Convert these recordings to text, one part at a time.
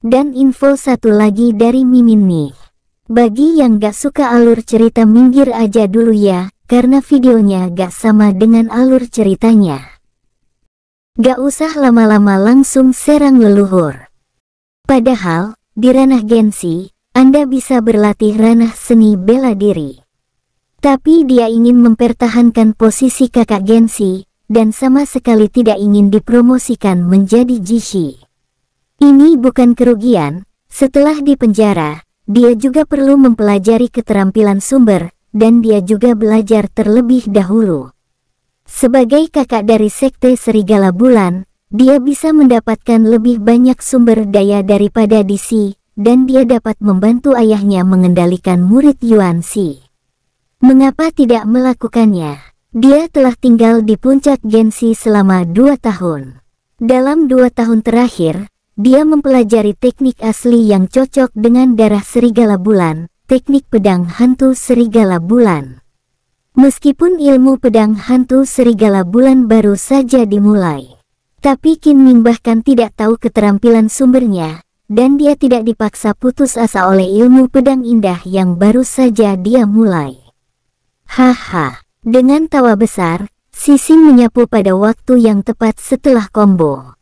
Dan info satu lagi dari Mimin nih. Bagi yang gak suka alur cerita minggir aja dulu ya, karena videonya gak sama dengan alur ceritanya. Gak usah lama-lama langsung serang leluhur. Padahal, di ranah gensi, Anda bisa berlatih ranah seni bela diri. Tapi dia ingin mempertahankan posisi kakak gensi, dan sama sekali tidak ingin dipromosikan menjadi jishi. Ini bukan kerugian, setelah dipenjara, dia juga perlu mempelajari keterampilan sumber, dan dia juga belajar terlebih dahulu. Sebagai kakak dari Sekte Serigala Bulan, dia bisa mendapatkan lebih banyak sumber daya daripada DC, dan dia dapat membantu ayahnya mengendalikan murid Yuan Si. Mengapa tidak melakukannya? Dia telah tinggal di puncak Gensi selama dua tahun. Dalam dua tahun terakhir, dia mempelajari teknik asli yang cocok dengan darah serigala bulan, teknik pedang hantu serigala bulan. Meskipun ilmu pedang hantu serigala bulan baru saja dimulai, tapi kin Ming bahkan tidak tahu keterampilan sumbernya, dan dia tidak dipaksa putus asa oleh ilmu pedang indah yang baru saja dia mulai. Haha, dengan tawa besar, Sisi menyapu pada waktu yang tepat setelah kombo.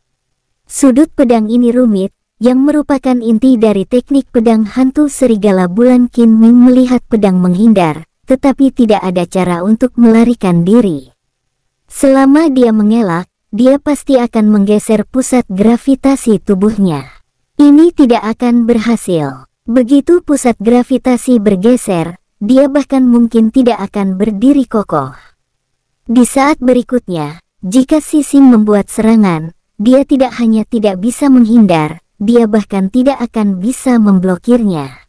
Sudut pedang ini rumit, yang merupakan inti dari teknik pedang hantu serigala bulan Qin Ming melihat pedang menghindar, tetapi tidak ada cara untuk melarikan diri. Selama dia mengelak, dia pasti akan menggeser pusat gravitasi tubuhnya. Ini tidak akan berhasil. Begitu pusat gravitasi bergeser, dia bahkan mungkin tidak akan berdiri kokoh. Di saat berikutnya, jika Sisim membuat serangan, dia tidak hanya tidak bisa menghindar, dia bahkan tidak akan bisa memblokirnya.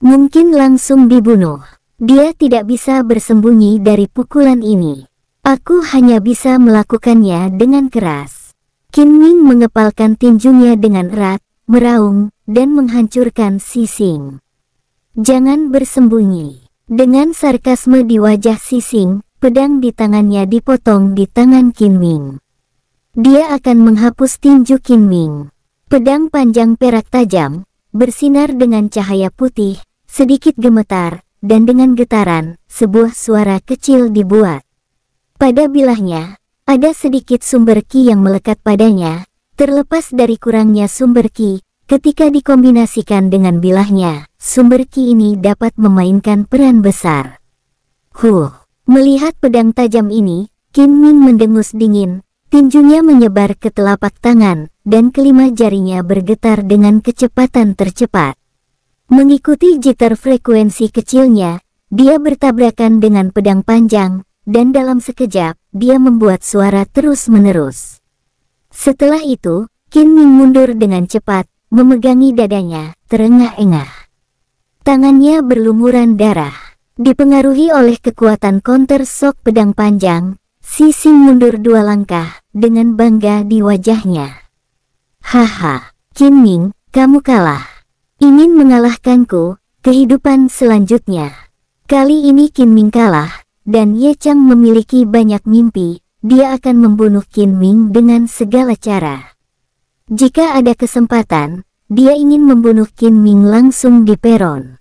Mungkin langsung dibunuh. Dia tidak bisa bersembunyi dari pukulan ini. Aku hanya bisa melakukannya dengan keras. Qin Ming mengepalkan tinjunya dengan erat, meraung, dan menghancurkan Sising. Jangan bersembunyi. Dengan sarkasme di wajah Sising, pedang di tangannya dipotong di tangan Qin Ming. Dia akan menghapus tinju Ming. Pedang panjang perak tajam, bersinar dengan cahaya putih, sedikit gemetar, dan dengan getaran, sebuah suara kecil dibuat. Pada bilahnya, ada sedikit sumber ki yang melekat padanya, terlepas dari kurangnya sumber ki, ketika dikombinasikan dengan bilahnya, sumber ki ini dapat memainkan peran besar. Huh! Melihat pedang tajam ini, Qin Ming mendengus dingin, Tinjunya menyebar ke telapak tangan, dan kelima jarinya bergetar dengan kecepatan tercepat. Mengikuti jitter frekuensi kecilnya, dia bertabrakan dengan pedang panjang, dan dalam sekejap, dia membuat suara terus-menerus. Setelah itu, Qin Ming mundur dengan cepat, memegangi dadanya, terengah-engah. Tangannya berlumuran darah. Dipengaruhi oleh kekuatan counter shock pedang panjang, Sising mundur dua langkah, dengan bangga di wajahnya. Haha, Qin Ming, kamu kalah. Ingin mengalahkanku, kehidupan selanjutnya. Kali ini Qin Ming kalah, dan Ye Chang memiliki banyak mimpi, dia akan membunuh Qin Ming dengan segala cara. Jika ada kesempatan, dia ingin membunuh Qin Ming langsung di peron.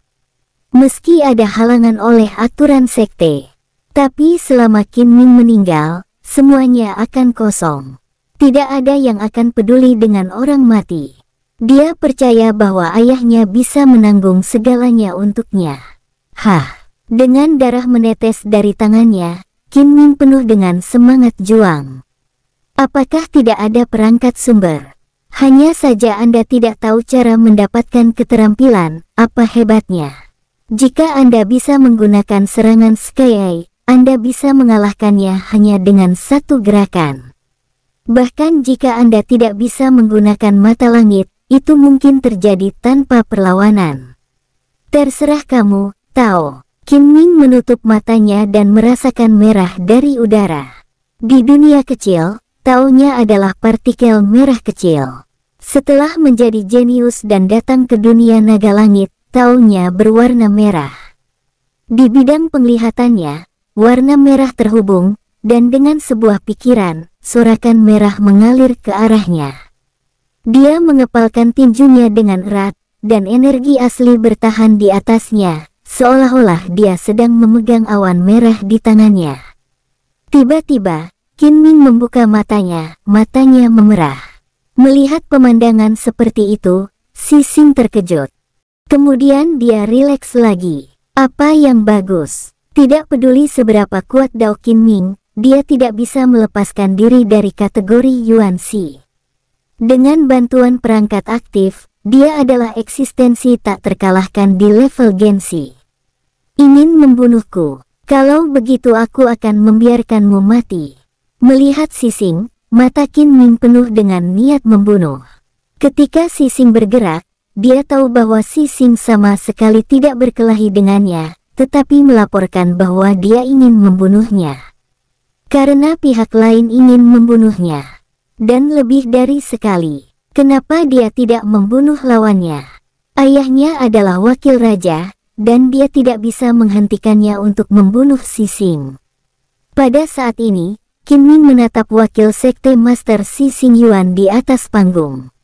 Meski ada halangan oleh aturan sekte, tapi selama Qin Ming meninggal, semuanya akan kosong. Tidak ada yang akan peduli dengan orang mati. Dia percaya bahwa ayahnya bisa menanggung segalanya untuknya. Hah, dengan darah menetes dari tangannya, Kim Min penuh dengan semangat juang. Apakah tidak ada perangkat sumber? Hanya saja Anda tidak tahu cara mendapatkan keterampilan, apa hebatnya. Jika Anda bisa menggunakan serangan Sky Eye, anda bisa mengalahkannya hanya dengan satu gerakan. Bahkan jika Anda tidak bisa menggunakan mata langit, itu mungkin terjadi tanpa perlawanan. Terserah kamu, Tao. Kim Ming menutup matanya dan merasakan merah dari udara. Di dunia kecil, Tao-nya adalah partikel merah kecil. Setelah menjadi jenius dan datang ke dunia naga langit, Tao-nya berwarna merah. Di bidang penglihatannya, warna merah terhubung, dan dengan sebuah pikiran, sorakan merah mengalir ke arahnya. Dia mengepalkan tinjunya dengan erat, dan energi asli bertahan di atasnya, seolah-olah dia sedang memegang awan merah di tangannya. Tiba-tiba, Qin Ming membuka matanya, matanya memerah. Melihat pemandangan seperti itu, Si Sing terkejut. Kemudian dia rileks lagi. Apa yang bagus? Tidak peduli seberapa kuat Dao Qin Ming, dia tidak bisa melepaskan diri dari kategori Yuan Xi. Dengan bantuan perangkat aktif, dia adalah eksistensi tak terkalahkan di level Gensi. Ingin membunuhku, kalau begitu aku akan membiarkanmu mati. Melihat Sising, mata Qin Ming penuh dengan niat membunuh. Ketika Sising bergerak, dia tahu bahwa Sising sama sekali tidak berkelahi dengannya, tetapi melaporkan bahwa dia ingin membunuhnya. Karena pihak lain ingin membunuhnya. Dan lebih dari sekali, kenapa dia tidak membunuh lawannya? Ayahnya adalah wakil raja, dan dia tidak bisa menghentikannya untuk membunuh Sising. Pada saat ini, Kim Min menatap wakil sekte Master Sising Yuan di atas panggung.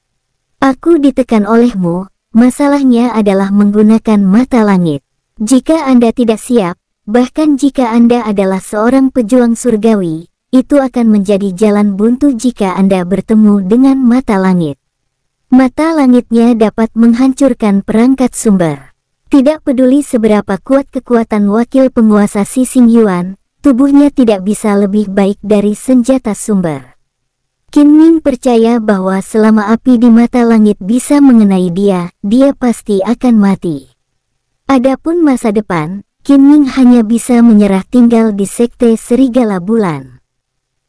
Aku ditekan olehmu, masalahnya adalah menggunakan mata langit. Jika Anda tidak siap, bahkan jika Anda adalah seorang pejuang surgawi, itu akan menjadi jalan buntu jika Anda bertemu dengan mata langit. Mata langitnya dapat menghancurkan perangkat sumber. Tidak peduli seberapa kuat kekuatan wakil penguasa Sising Yuan, tubuhnya tidak bisa lebih baik dari senjata sumber. Qin Ming percaya bahwa selama api di mata langit bisa mengenai dia, dia pasti akan mati. Adapun masa depan, Qin Ming hanya bisa menyerah tinggal di sekte Serigala Bulan.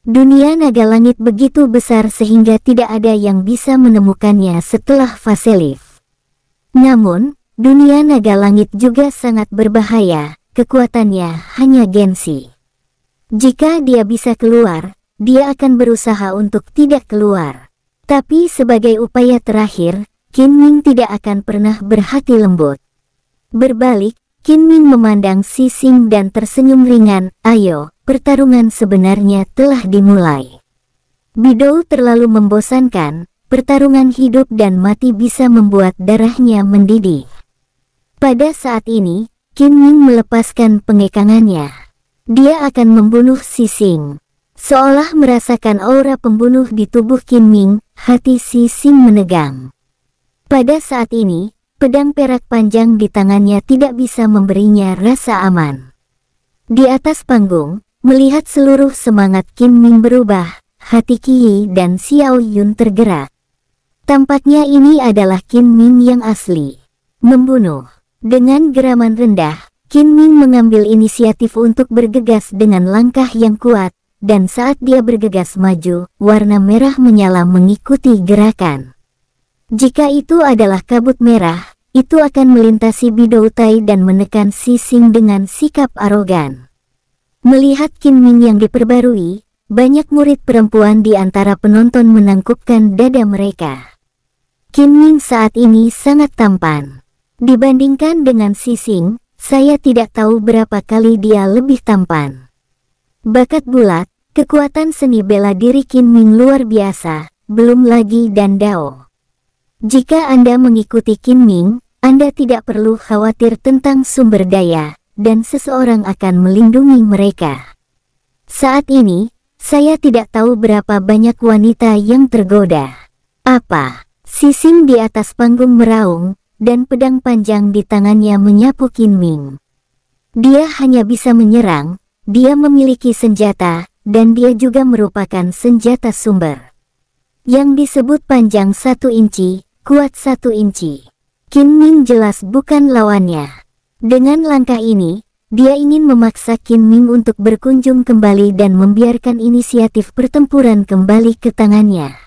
Dunia naga langit begitu besar sehingga tidak ada yang bisa menemukannya setelah fase lift. Namun, dunia naga langit juga sangat berbahaya, kekuatannya hanya Gensi. Jika dia bisa keluar, dia akan berusaha untuk tidak keluar. Tapi sebagai upaya terakhir, Qin Ming tidak akan pernah berhati lembut. Berbalik, Qin Ming memandang Si Sing dan tersenyum ringan, ayo, pertarungan sebenarnya telah dimulai. Bidou terlalu membosankan, pertarungan hidup dan mati bisa membuat darahnya mendidih. Pada saat ini, Qin Ming melepaskan pengekangannya. Dia akan membunuh Si Sing. Seolah merasakan aura pembunuh di tubuh Qin Ming, hati Si Sing menegang. Pada saat ini, pedang perak panjang di tangannya tidak bisa memberinya rasa aman. Di atas panggung, melihat seluruh semangat Kim Ming berubah, hati Qi dan Xiao Yun tergerak. Tampaknya ini adalah Kim Ming yang asli. Membunuh. Dengan geraman rendah, Kim Ming mengambil inisiatif untuk bergegas dengan langkah yang kuat, dan saat dia bergegas maju, warna merah menyala mengikuti gerakan. Jika itu adalah kabut merah, itu akan melintasi Bidoutai dan menekan Sising dengan sikap arogan. Melihat Qin Ming yang diperbarui, banyak murid perempuan di antara penonton menangkupkan dada mereka. Qin Ming saat ini sangat tampan. Dibandingkan dengan Sising, saya tidak tahu berapa kali dia lebih tampan. Bakat bulat, kekuatan seni bela diri Qin Ming luar biasa, belum lagi dan Dao. Jika Anda mengikuti Kim Ming, Anda tidak perlu khawatir tentang sumber daya, dan seseorang akan melindungi mereka. Saat ini, saya tidak tahu berapa banyak wanita yang tergoda. Apa? Sisim di atas panggung meraung, dan pedang panjang di tangannya menyapu Kim Ming. Dia hanya bisa menyerang, dia memiliki senjata, dan dia juga merupakan senjata sumber yang disebut panjang satu inci, kuat satu inci. Kim Ming jelas bukan lawannya. Dengan langkah ini, dia ingin memaksa Kim Ming untuk berkunjung kembali dan membiarkan inisiatif pertempuran kembali ke tangannya.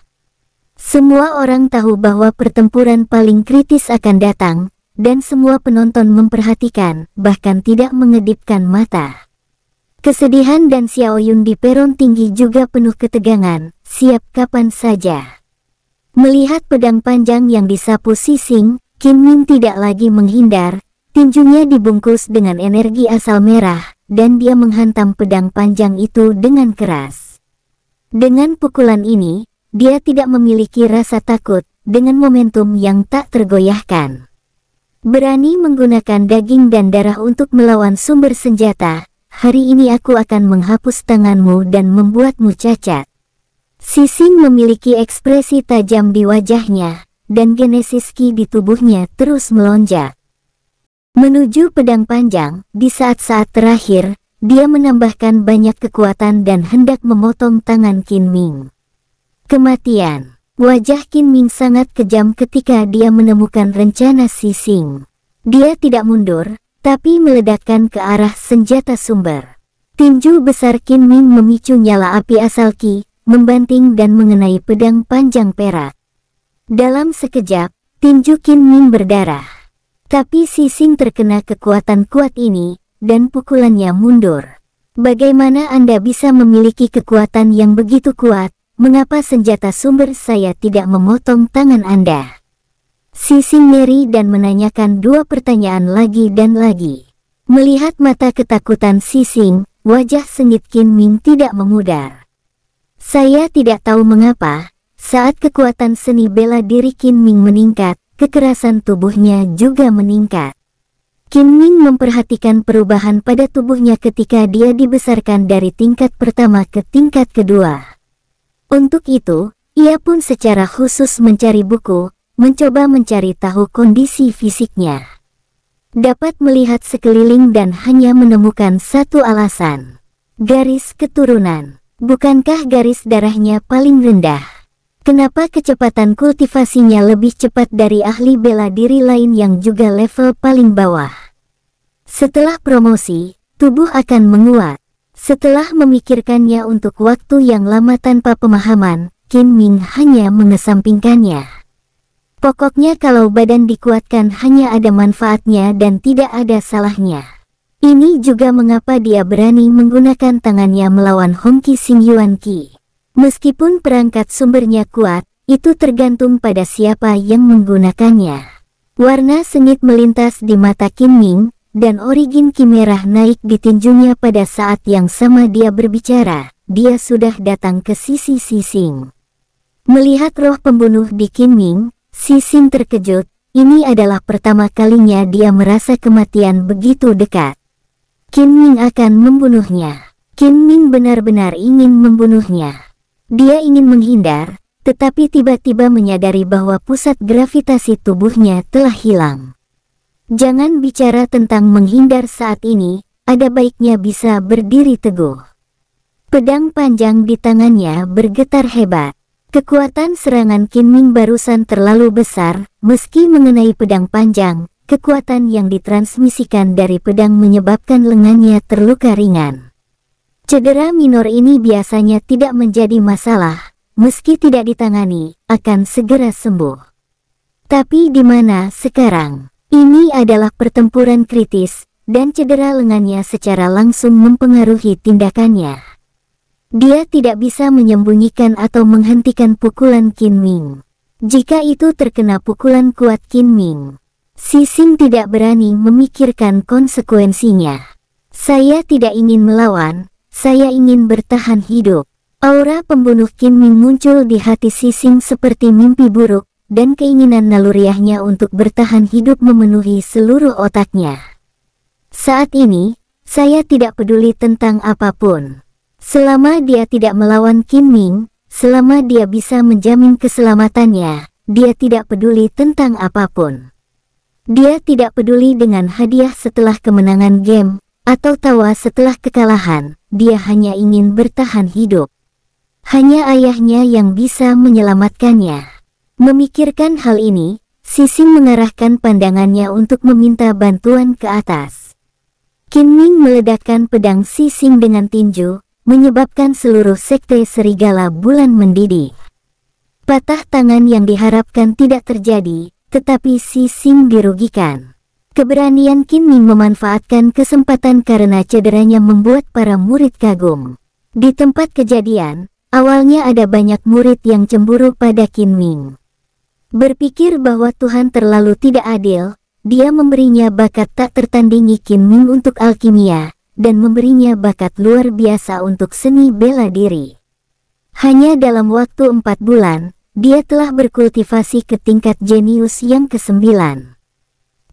Semua orang tahu bahwa pertempuran paling kritis akan datang, dan semua penonton memperhatikan, bahkan tidak mengedipkan mata. Kesedihan dan Xiao Yun di peron tinggi juga penuh ketegangan, siap kapan saja. Melihat pedang panjang yang disapu sising, Kim Min tidak lagi menghindar, tinjunya dibungkus dengan energi asal merah, dan dia menghantam pedang panjang itu dengan keras. Dengan pukulan ini, dia tidak memiliki rasa takut dengan momentum yang tak tergoyahkan. Berani menggunakan daging dan darah untuk melawan sumber senjata, hari ini aku akan menghapus tanganmu dan membuatmu cacat. Sising memiliki ekspresi tajam di wajahnya, dan genesis ki di tubuhnya terus melonjak. Menuju pedang panjang, di saat-saat terakhir, dia menambahkan banyak kekuatan dan hendak memotong tangan Qin Ming. Kematian Wajah Kin Ming sangat kejam ketika dia menemukan rencana Sising. Dia tidak mundur, tapi meledakkan ke arah senjata sumber. Tinju besar Kin Ming memicu nyala api asal Qi, membanting dan mengenai pedang panjang perak. Dalam sekejap, tinju Qin Ming berdarah. Tapi Sising terkena kekuatan kuat ini, dan pukulannya mundur. Bagaimana Anda bisa memiliki kekuatan yang begitu kuat? Mengapa senjata sumber saya tidak memotong tangan Anda? Sising ngeri dan menanyakan dua pertanyaan lagi dan lagi. Melihat mata ketakutan Sising, wajah sengit Qin Ming tidak memudar. Saya tidak tahu mengapa, saat kekuatan seni bela diri Qin Ming meningkat, kekerasan tubuhnya juga meningkat. Qin Ming memperhatikan perubahan pada tubuhnya ketika dia dibesarkan dari tingkat pertama ke tingkat kedua. Untuk itu, ia pun secara khusus mencari buku, mencoba mencari tahu kondisi fisiknya. Dapat melihat sekeliling dan hanya menemukan satu alasan, garis keturunan. Bukankah garis darahnya paling rendah? Kenapa kecepatan kultivasinya lebih cepat dari ahli bela diri lain yang juga level paling bawah? Setelah promosi, tubuh akan menguat. Setelah memikirkannya untuk waktu yang lama tanpa pemahaman, Qin Ming hanya mengesampingkannya. Pokoknya kalau badan dikuatkan hanya ada manfaatnya dan tidak ada salahnya. Ini juga mengapa dia berani menggunakan tangannya melawan Hongki Sing Yuan Qi. Meskipun perangkat sumbernya kuat, itu tergantung pada siapa yang menggunakannya. Warna sengit melintas di mata Kim Ming, dan origin kimerah naik di tinjunya pada saat yang sama dia berbicara, dia sudah datang ke sisi Sising. Melihat roh pembunuh di Kim Ming, Sising terkejut, ini adalah pertama kalinya dia merasa kematian begitu dekat. Kim Ming akan membunuhnya. Kim Ming benar-benar ingin membunuhnya. Dia ingin menghindar, tetapi tiba-tiba menyadari bahwa pusat gravitasi tubuhnya telah hilang. Jangan bicara tentang menghindar saat ini, ada baiknya bisa berdiri teguh. Pedang panjang di tangannya bergetar hebat. Kekuatan serangan Kim Ming barusan terlalu besar, meski mengenai pedang panjang, Kekuatan yang ditransmisikan dari pedang menyebabkan lengannya terluka ringan. Cedera minor ini biasanya tidak menjadi masalah, meski tidak ditangani, akan segera sembuh. Tapi di mana sekarang? Ini adalah pertempuran kritis, dan cedera lengannya secara langsung mempengaruhi tindakannya. Dia tidak bisa menyembunyikan atau menghentikan pukulan Qin Ming. Jika itu terkena pukulan kuat Qin Ming, Sising tidak berani memikirkan konsekuensinya. Saya tidak ingin melawan, saya ingin bertahan hidup. Aura pembunuh Kim Min muncul di hati Sising seperti mimpi buruk, dan keinginan naluriahnya untuk bertahan hidup memenuhi seluruh otaknya. Saat ini, saya tidak peduli tentang apapun. Selama dia tidak melawan Kim Min, selama dia bisa menjamin keselamatannya, dia tidak peduli tentang apapun. Dia tidak peduli dengan hadiah setelah kemenangan game, atau tawa setelah kekalahan, dia hanya ingin bertahan hidup. Hanya ayahnya yang bisa menyelamatkannya. Memikirkan hal ini, Sising mengarahkan pandangannya untuk meminta bantuan ke atas. Qin Ming meledakkan pedang Sising dengan tinju, menyebabkan seluruh sekte serigala bulan mendidih. Patah tangan yang diharapkan tidak terjadi, tetapi Si Sing dirugikan. Keberanian Kim Ming memanfaatkan kesempatan karena cederanya membuat para murid kagum. Di tempat kejadian, awalnya ada banyak murid yang cemburu pada Kim Ming. Berpikir bahwa Tuhan terlalu tidak adil, dia memberinya bakat tak tertandingi Kim Ming untuk alkimia, dan memberinya bakat luar biasa untuk seni bela diri. Hanya dalam waktu empat bulan, dia telah berkultivasi ke tingkat jenius yang kesembilan.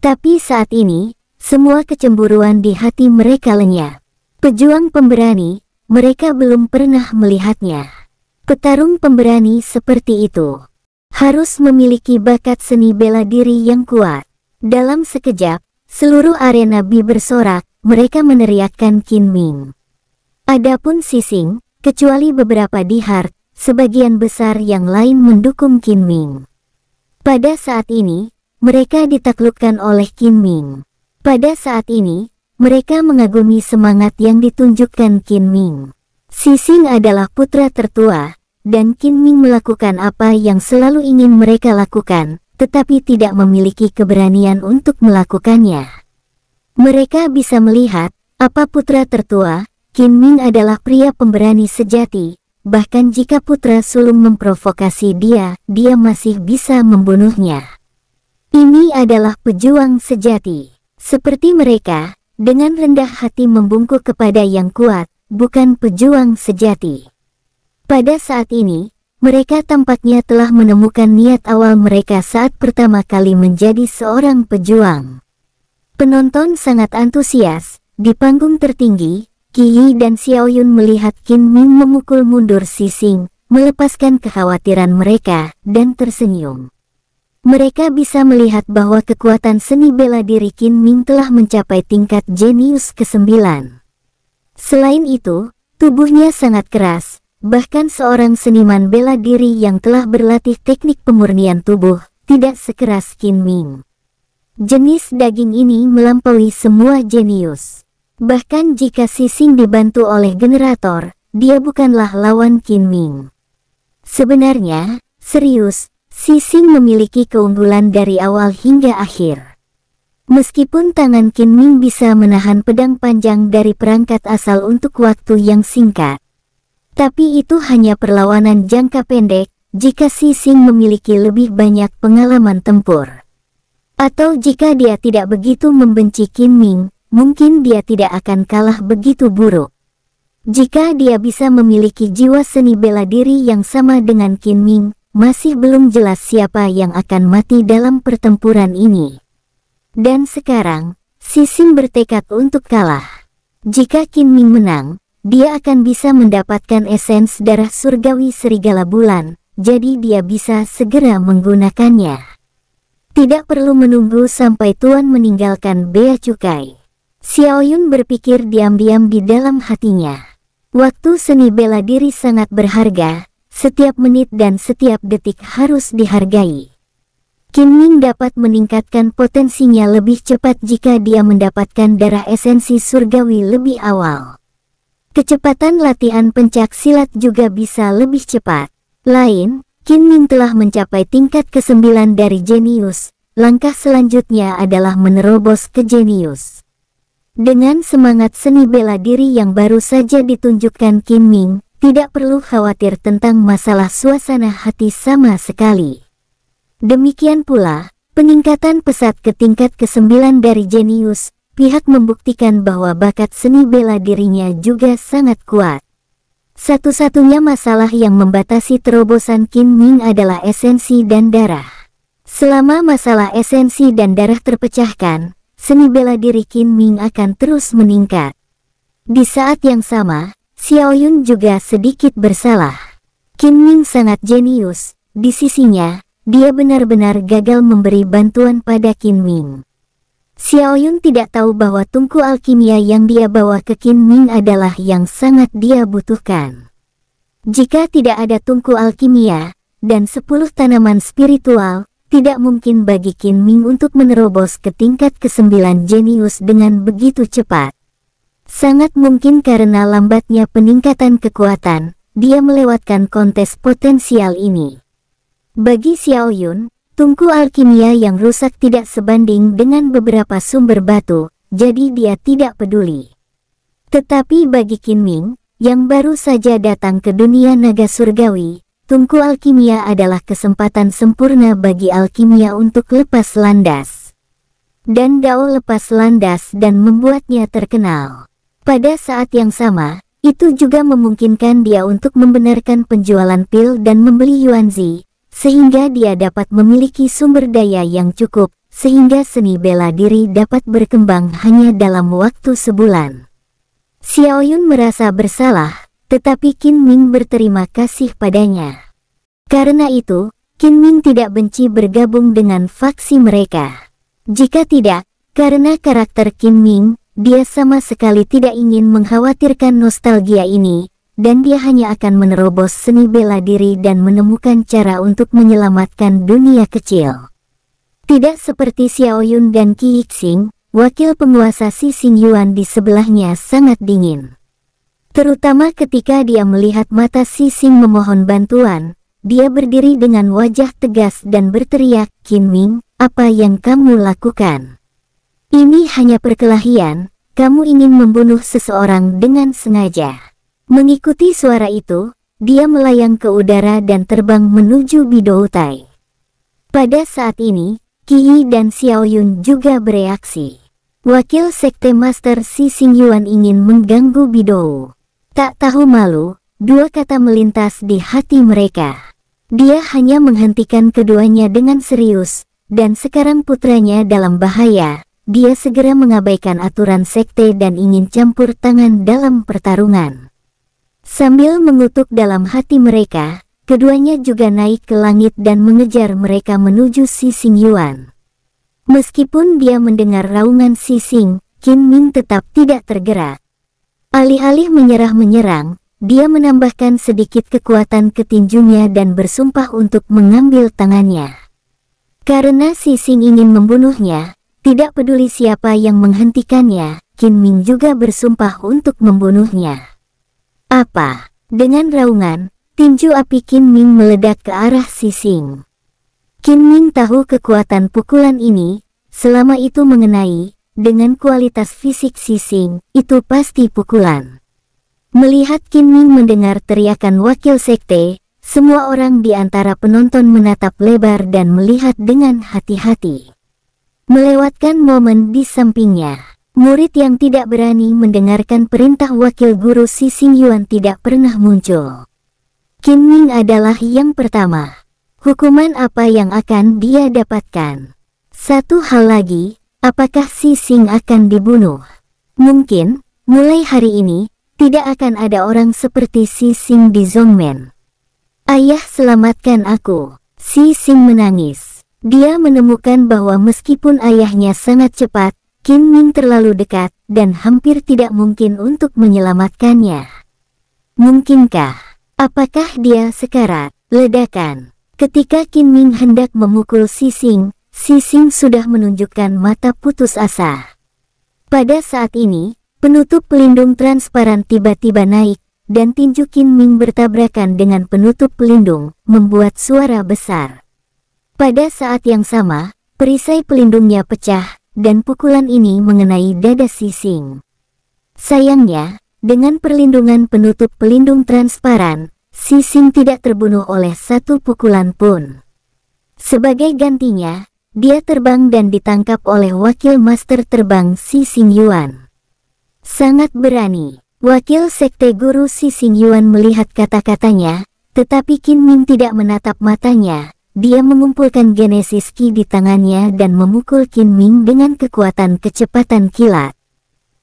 Tapi saat ini, semua kecemburuan di hati mereka lenyap. Pejuang pemberani, mereka belum pernah melihatnya. Petarung pemberani seperti itu harus memiliki bakat seni bela diri yang kuat. Dalam sekejap, seluruh arena Bi bersorak, mereka meneriakkan Qin Ming. Adapun Sising, kecuali beberapa di Hart, sebagian besar yang lain mendukung Qin Ming. Pada saat ini, mereka ditaklukkan oleh Qin Ming. Pada saat ini, mereka mengagumi semangat yang ditunjukkan Qin Ming. Sising adalah putra tertua, dan Qin Ming melakukan apa yang selalu ingin mereka lakukan, tetapi tidak memiliki keberanian untuk melakukannya. Mereka bisa melihat, apa putra tertua, Qin Ming adalah pria pemberani sejati, Bahkan jika putra sulung memprovokasi dia, dia masih bisa membunuhnya. Ini adalah pejuang sejati. Seperti mereka, dengan rendah hati membungkuk kepada yang kuat, bukan pejuang sejati. Pada saat ini, mereka tampaknya telah menemukan niat awal mereka saat pertama kali menjadi seorang pejuang. Penonton sangat antusias, di panggung tertinggi, Kiyi dan Xiaoyun melihat Qin Ming memukul mundur Sising, melepaskan kekhawatiran mereka, dan tersenyum. Mereka bisa melihat bahwa kekuatan seni bela diri Qin Ming telah mencapai tingkat jenius ke-9. Selain itu, tubuhnya sangat keras, bahkan seorang seniman bela diri yang telah berlatih teknik pemurnian tubuh, tidak sekeras Qin Ming. Jenis daging ini melampaui semua jenius. Bahkan jika Sising dibantu oleh generator, dia bukanlah lawan Qin Ming. Sebenarnya, serius, Sising memiliki keunggulan dari awal hingga akhir. Meskipun tangan Qin Ming bisa menahan pedang panjang dari perangkat asal untuk waktu yang singkat. Tapi itu hanya perlawanan jangka pendek jika Sising memiliki lebih banyak pengalaman tempur. Atau jika dia tidak begitu membenci Qin Ming, mungkin dia tidak akan kalah begitu buruk. Jika dia bisa memiliki jiwa seni bela diri yang sama dengan Qin Ming, masih belum jelas siapa yang akan mati dalam pertempuran ini. Dan sekarang, Sisim bertekad untuk kalah. Jika Qin Ming menang, dia akan bisa mendapatkan esens darah surgawi serigala bulan, jadi dia bisa segera menggunakannya. Tidak perlu menunggu sampai Tuan meninggalkan bea cukai. Xiaoyun berpikir diam-diam di dalam hatinya. Waktu seni bela diri sangat berharga, setiap menit dan setiap detik harus dihargai. Qin Ming dapat meningkatkan potensinya lebih cepat jika dia mendapatkan darah esensi surgawi lebih awal. Kecepatan latihan pencak silat juga bisa lebih cepat. Lain, Qin Ming telah mencapai tingkat ke-9 dari jenius. Langkah selanjutnya adalah menerobos ke jenius. Dengan semangat seni bela diri yang baru saja ditunjukkan Kim Ming, tidak perlu khawatir tentang masalah suasana hati sama sekali. Demikian pula, peningkatan pesat ke tingkat ke-9 dari jenius, pihak membuktikan bahwa bakat seni bela dirinya juga sangat kuat. Satu-satunya masalah yang membatasi terobosan Kim Ming adalah esensi dan darah. Selama masalah esensi dan darah terpecahkan, seni bela diri Qin Ming akan terus meningkat. Di saat yang sama, Xiao Yun juga sedikit bersalah. Qin Ming sangat jenius, di sisinya, dia benar-benar gagal memberi bantuan pada Qin Ming. Xiao Yun tidak tahu bahwa tungku alkimia yang dia bawa ke Qin Ming adalah yang sangat dia butuhkan. Jika tidak ada tungku alkimia, dan 10 tanaman spiritual, tidak mungkin bagi Qin Ming untuk menerobos ke tingkat kesembilan jenius dengan begitu cepat. Sangat mungkin karena lambatnya peningkatan kekuatan, dia melewatkan kontes potensial ini. Bagi Xiao Yun, tungku alkimia yang rusak tidak sebanding dengan beberapa sumber batu, jadi dia tidak peduli. Tetapi bagi Qin Ming, yang baru saja datang ke dunia naga surgawi, Tungku alkimia adalah kesempatan sempurna bagi alkimia untuk lepas landas. Dan Dao lepas landas dan membuatnya terkenal. Pada saat yang sama, itu juga memungkinkan dia untuk membenarkan penjualan pil dan membeli Yuanzi, sehingga dia dapat memiliki sumber daya yang cukup, sehingga seni bela diri dapat berkembang hanya dalam waktu sebulan. Xiaoyun merasa bersalah tetapi Qin Ming berterima kasih padanya. Karena itu, Qin Ming tidak benci bergabung dengan faksi mereka. Jika tidak, karena karakter Qin Ming, dia sama sekali tidak ingin mengkhawatirkan nostalgia ini, dan dia hanya akan menerobos seni bela diri dan menemukan cara untuk menyelamatkan dunia kecil. Tidak seperti Xiao Yun dan Qi Xing, wakil penguasa Xi Xing Yuan di sebelahnya sangat dingin. Terutama ketika dia melihat mata Sising memohon bantuan, dia berdiri dengan wajah tegas dan berteriak, Qin apa yang kamu lakukan? Ini hanya perkelahian, kamu ingin membunuh seseorang dengan sengaja. Mengikuti suara itu, dia melayang ke udara dan terbang menuju Bidoutai. Pada saat ini, Qi dan Xiaoyun juga bereaksi. Wakil Sekte Master Si Xingyuan Yuan ingin mengganggu Bidou. Tak tahu malu, dua kata melintas di hati mereka. Dia hanya menghentikan keduanya dengan serius, dan sekarang putranya dalam bahaya. Dia segera mengabaikan aturan sekte dan ingin campur tangan dalam pertarungan. Sambil mengutuk dalam hati mereka, keduanya juga naik ke langit dan mengejar mereka menuju Si Sising Yuan. Meskipun dia mendengar raungan Si Sising, Qin Min tetap tidak tergerak. Alih-alih menyerah-menyerang, dia menambahkan sedikit kekuatan ketinjunya dan bersumpah untuk mengambil tangannya. Karena Si Sing ingin membunuhnya, tidak peduli siapa yang menghentikannya, Qin Ming juga bersumpah untuk membunuhnya. Apa? Dengan raungan, tinju api Qin Ming meledak ke arah Si Sing. Qin Ming tahu kekuatan pukulan ini, selama itu mengenai, dengan kualitas fisik Sising, itu pasti pukulan. Melihat Kim Ming mendengar teriakan wakil sekte, semua orang di antara penonton menatap lebar dan melihat dengan hati-hati. Melewatkan momen di sampingnya, murid yang tidak berani mendengarkan perintah wakil guru Sising Yuan tidak pernah muncul. Kim Ming adalah yang pertama. Hukuman apa yang akan dia dapatkan? Satu hal lagi, Apakah Si Sing akan dibunuh? Mungkin, mulai hari ini, tidak akan ada orang seperti Si Sing di Zongmen. Ayah selamatkan aku. Si Sing menangis. Dia menemukan bahwa meskipun ayahnya sangat cepat, Kim Min terlalu dekat dan hampir tidak mungkin untuk menyelamatkannya. Mungkinkah? Apakah dia sekarat? Ledakan. Ketika Kim Min hendak memukul Si Sing, Sising sudah menunjukkan mata putus asa. Pada saat ini, penutup pelindung transparan tiba-tiba naik, dan tinju Qin Ming bertabrakan dengan penutup pelindung, membuat suara besar. Pada saat yang sama, perisai pelindungnya pecah, dan pukulan ini mengenai dada Sising. Sayangnya, dengan perlindungan penutup pelindung transparan, Sising tidak terbunuh oleh satu pukulan pun. Sebagai gantinya, dia terbang dan ditangkap oleh wakil master terbang Si Xing Yuan. Sangat berani, wakil sekte guru Si Xing Yuan melihat kata-katanya, tetapi Kin Ming tidak menatap matanya. Dia mengumpulkan genesis ki di tangannya dan memukul Kin Ming dengan kekuatan kecepatan kilat.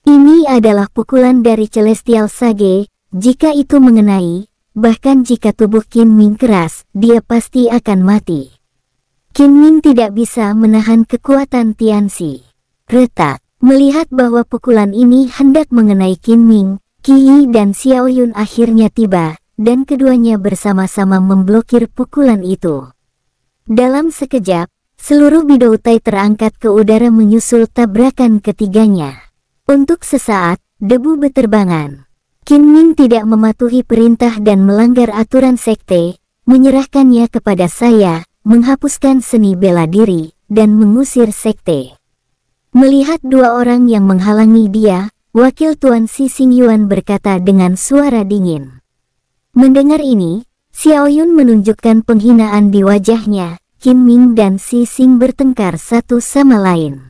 Ini adalah pukulan dari Celestial Sage, jika itu mengenai, bahkan jika tubuh Kin Ming keras, dia pasti akan mati. Qin Min tidak bisa menahan kekuatan Tianxi. Retak, melihat bahwa pukulan ini hendak mengenai Qin Ming, Qi dan Xiao Yun akhirnya tiba, dan keduanya bersama-sama memblokir pukulan itu. Dalam sekejap, seluruh tai terangkat ke udara menyusul tabrakan ketiganya. Untuk sesaat, debu beterbangan. Qin Min tidak mematuhi perintah dan melanggar aturan sekte, menyerahkannya kepada saya, menghapuskan seni bela diri, dan mengusir sekte. Melihat dua orang yang menghalangi dia, wakil Tuan Si Xing Yuan berkata dengan suara dingin. Mendengar ini, Xiao Yun menunjukkan penghinaan di wajahnya, Kim Ming dan Si Xing bertengkar satu sama lain.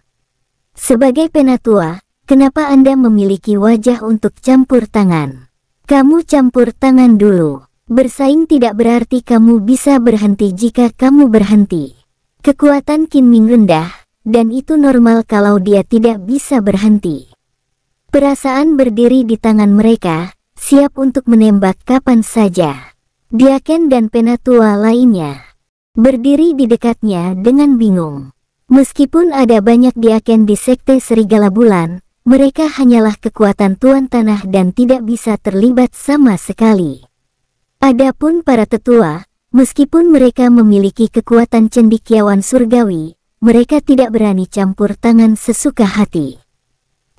Sebagai penatua, kenapa Anda memiliki wajah untuk campur tangan? Kamu campur tangan dulu. Bersaing tidak berarti kamu bisa berhenti jika kamu berhenti. Kekuatan Qin Ming rendah, dan itu normal kalau dia tidak bisa berhenti. Perasaan berdiri di tangan mereka, siap untuk menembak kapan saja. Diaken dan penatua lainnya berdiri di dekatnya dengan bingung. Meskipun ada banyak diaken di sekte Serigala Bulan, mereka hanyalah kekuatan tuan tanah dan tidak bisa terlibat sama sekali. Adapun para tetua, meskipun mereka memiliki kekuatan cendikiawan surgawi, mereka tidak berani campur tangan sesuka hati.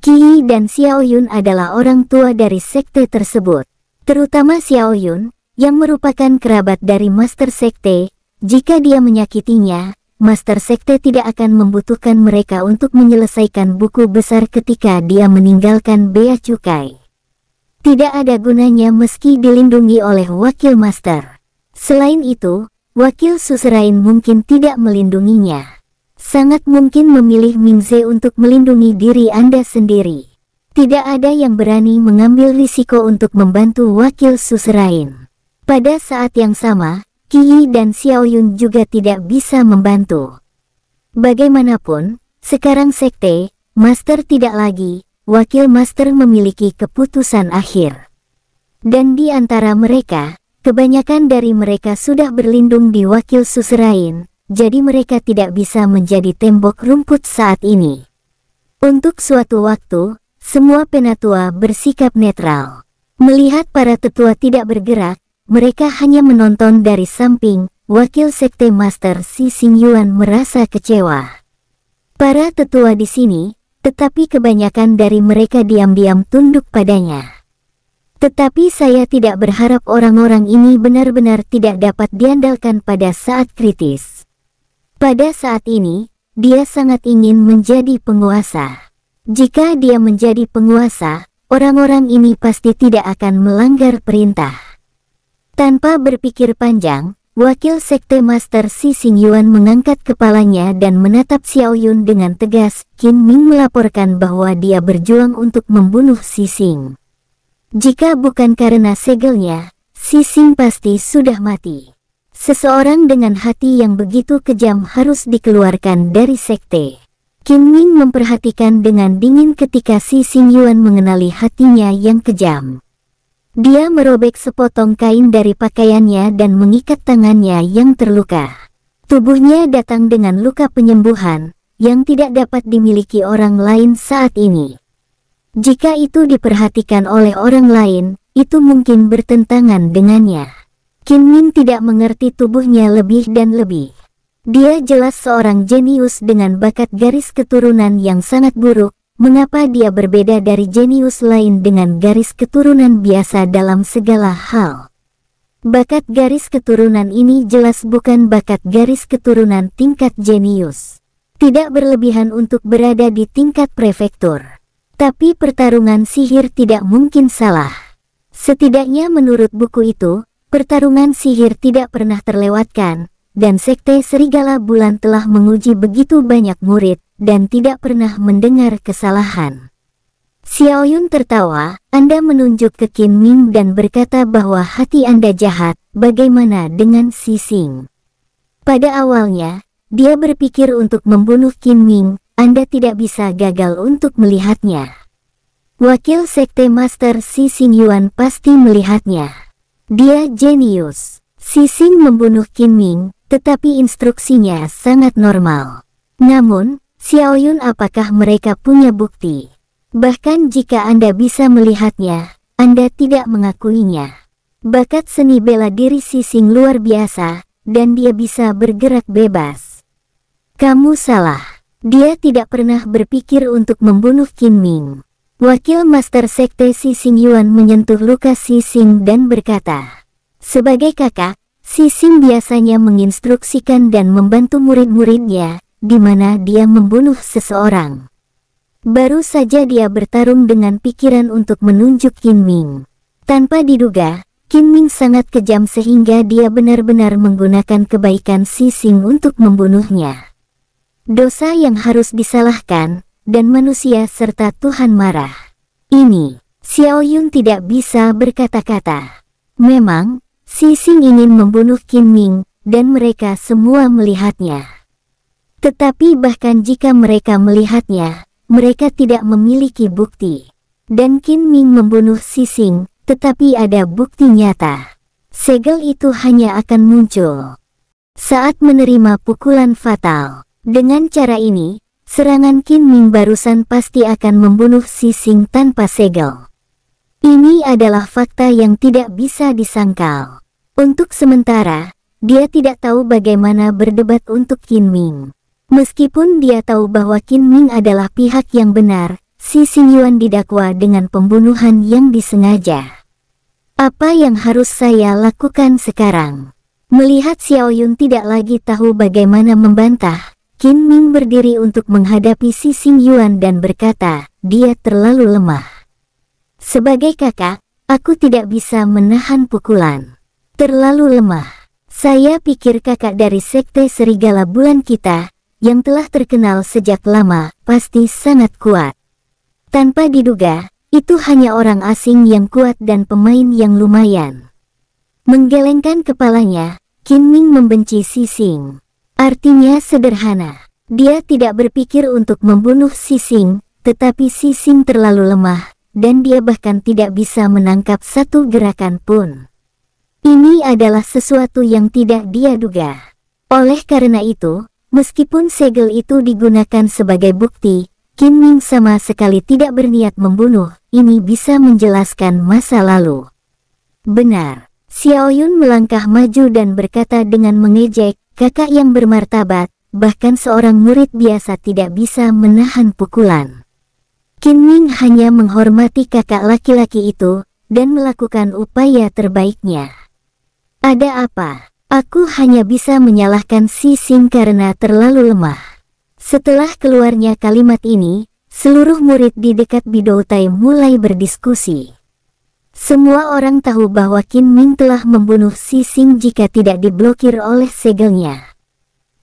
Qi dan Xiao Yun adalah orang tua dari sekte tersebut, terutama Xiao Yun, yang merupakan kerabat dari Master Sekte, jika dia menyakitinya, Master Sekte tidak akan membutuhkan mereka untuk menyelesaikan buku besar ketika dia meninggalkan bea cukai. Tidak ada gunanya meski dilindungi oleh wakil master. Selain itu, wakil suserain mungkin tidak melindunginya. Sangat mungkin memilih Mingze untuk melindungi diri Anda sendiri. Tidak ada yang berani mengambil risiko untuk membantu wakil suserain. Pada saat yang sama, Yi dan Xiaoyun juga tidak bisa membantu. Bagaimanapun, sekarang sekte, master tidak lagi, wakil master memiliki keputusan akhir. Dan di antara mereka, kebanyakan dari mereka sudah berlindung di wakil suserain, jadi mereka tidak bisa menjadi tembok rumput saat ini. Untuk suatu waktu, semua penatua bersikap netral. Melihat para tetua tidak bergerak, mereka hanya menonton dari samping, wakil sekte master Si Xing Yuan merasa kecewa. Para tetua di sini, tetapi kebanyakan dari mereka diam-diam tunduk padanya. Tetapi saya tidak berharap orang-orang ini benar-benar tidak dapat diandalkan pada saat kritis. Pada saat ini, dia sangat ingin menjadi penguasa. Jika dia menjadi penguasa, orang-orang ini pasti tidak akan melanggar perintah. Tanpa berpikir panjang, Wakil Sekte Master Si Xing Yuan mengangkat kepalanya dan menatap Xiao Yun dengan tegas. Qin Ming melaporkan bahwa dia berjuang untuk membunuh Si Xing. Jika bukan karena segelnya, Si Xing pasti sudah mati. Seseorang dengan hati yang begitu kejam harus dikeluarkan dari sekte. Qin Ming memperhatikan dengan dingin ketika Si Xing Yuan mengenali hatinya yang kejam. Dia merobek sepotong kain dari pakaiannya dan mengikat tangannya yang terluka. Tubuhnya datang dengan luka penyembuhan, yang tidak dapat dimiliki orang lain saat ini. Jika itu diperhatikan oleh orang lain, itu mungkin bertentangan dengannya. Kim Min tidak mengerti tubuhnya lebih dan lebih. Dia jelas seorang jenius dengan bakat garis keturunan yang sangat buruk, Mengapa dia berbeda dari jenius lain dengan garis keturunan biasa dalam segala hal? Bakat garis keturunan ini jelas bukan bakat garis keturunan tingkat jenius. Tidak berlebihan untuk berada di tingkat prefektur. Tapi pertarungan sihir tidak mungkin salah. Setidaknya menurut buku itu, pertarungan sihir tidak pernah terlewatkan, dan Sekte Serigala Bulan telah menguji begitu banyak murid, dan tidak pernah mendengar kesalahan. Xiao Yun tertawa, Anda menunjuk ke Kim Ming dan berkata bahwa hati Anda jahat, bagaimana dengan Si Sing? Pada awalnya, dia berpikir untuk membunuh Kim Ming, Anda tidak bisa gagal untuk melihatnya. Wakil Sekte Master Si Sing Yuan pasti melihatnya. Dia jenius. Si Sing membunuh Kim Ming, tetapi instruksinya sangat normal. Namun, Xiaoyun apakah mereka punya bukti? Bahkan jika Anda bisa melihatnya, Anda tidak mengakuinya. Bakat seni bela diri Sising luar biasa, dan dia bisa bergerak bebas. Kamu salah. Dia tidak pernah berpikir untuk membunuh Qin Ming. Wakil Master Sekte Sising Yuan menyentuh luka Sising dan berkata, Sebagai kakak, Sising biasanya menginstruksikan dan membantu murid-muridnya, di mana dia membunuh seseorang. Baru saja dia bertarung dengan pikiran untuk menunjuk Kim Ming. Tanpa diduga, Kim Ming sangat kejam sehingga dia benar-benar menggunakan kebaikan Si Sing untuk membunuhnya. Dosa yang harus disalahkan, dan manusia serta Tuhan marah. Ini, Xiao Yun tidak bisa berkata-kata. Memang, Si Sing ingin membunuh Kim Ming, dan mereka semua melihatnya. Tetapi bahkan jika mereka melihatnya, mereka tidak memiliki bukti. Dan Qin Ming membunuh Sising, tetapi ada bukti nyata. Segel itu hanya akan muncul saat menerima pukulan fatal. Dengan cara ini, serangan Qin Ming barusan pasti akan membunuh Sising tanpa segel. Ini adalah fakta yang tidak bisa disangkal. Untuk sementara, dia tidak tahu bagaimana berdebat untuk Qin Ming. Meskipun dia tahu bahwa Qin Ming adalah pihak yang benar, si Yuan didakwa dengan pembunuhan yang disengaja. Apa yang harus saya lakukan sekarang? Melihat Xiao Yun tidak lagi tahu bagaimana membantah, Qin Ming berdiri untuk menghadapi si Yuan dan berkata, dia terlalu lemah. Sebagai kakak, aku tidak bisa menahan pukulan. Terlalu lemah. Saya pikir kakak dari Sekte Serigala Bulan kita, yang telah terkenal sejak lama, pasti sangat kuat. Tanpa diduga, itu hanya orang asing yang kuat dan pemain yang lumayan. Menggelengkan kepalanya, Kim Ming membenci Sising. Artinya sederhana, dia tidak berpikir untuk membunuh Sising, tetapi Sising terlalu lemah, dan dia bahkan tidak bisa menangkap satu gerakan pun. Ini adalah sesuatu yang tidak dia duga. Oleh karena itu, Meskipun segel itu digunakan sebagai bukti, Kim Ming sama sekali tidak berniat membunuh, ini bisa menjelaskan masa lalu. Benar, Xiao Yun melangkah maju dan berkata dengan mengejek, kakak yang bermartabat, bahkan seorang murid biasa tidak bisa menahan pukulan. Kim Ming hanya menghormati kakak laki-laki itu, dan melakukan upaya terbaiknya. Ada apa? Aku hanya bisa menyalahkan Si Sing karena terlalu lemah. Setelah keluarnya kalimat ini, seluruh murid di dekat Bidou Tai mulai berdiskusi. Semua orang tahu bahwa Qin Ming telah membunuh Si Sing jika tidak diblokir oleh segelnya.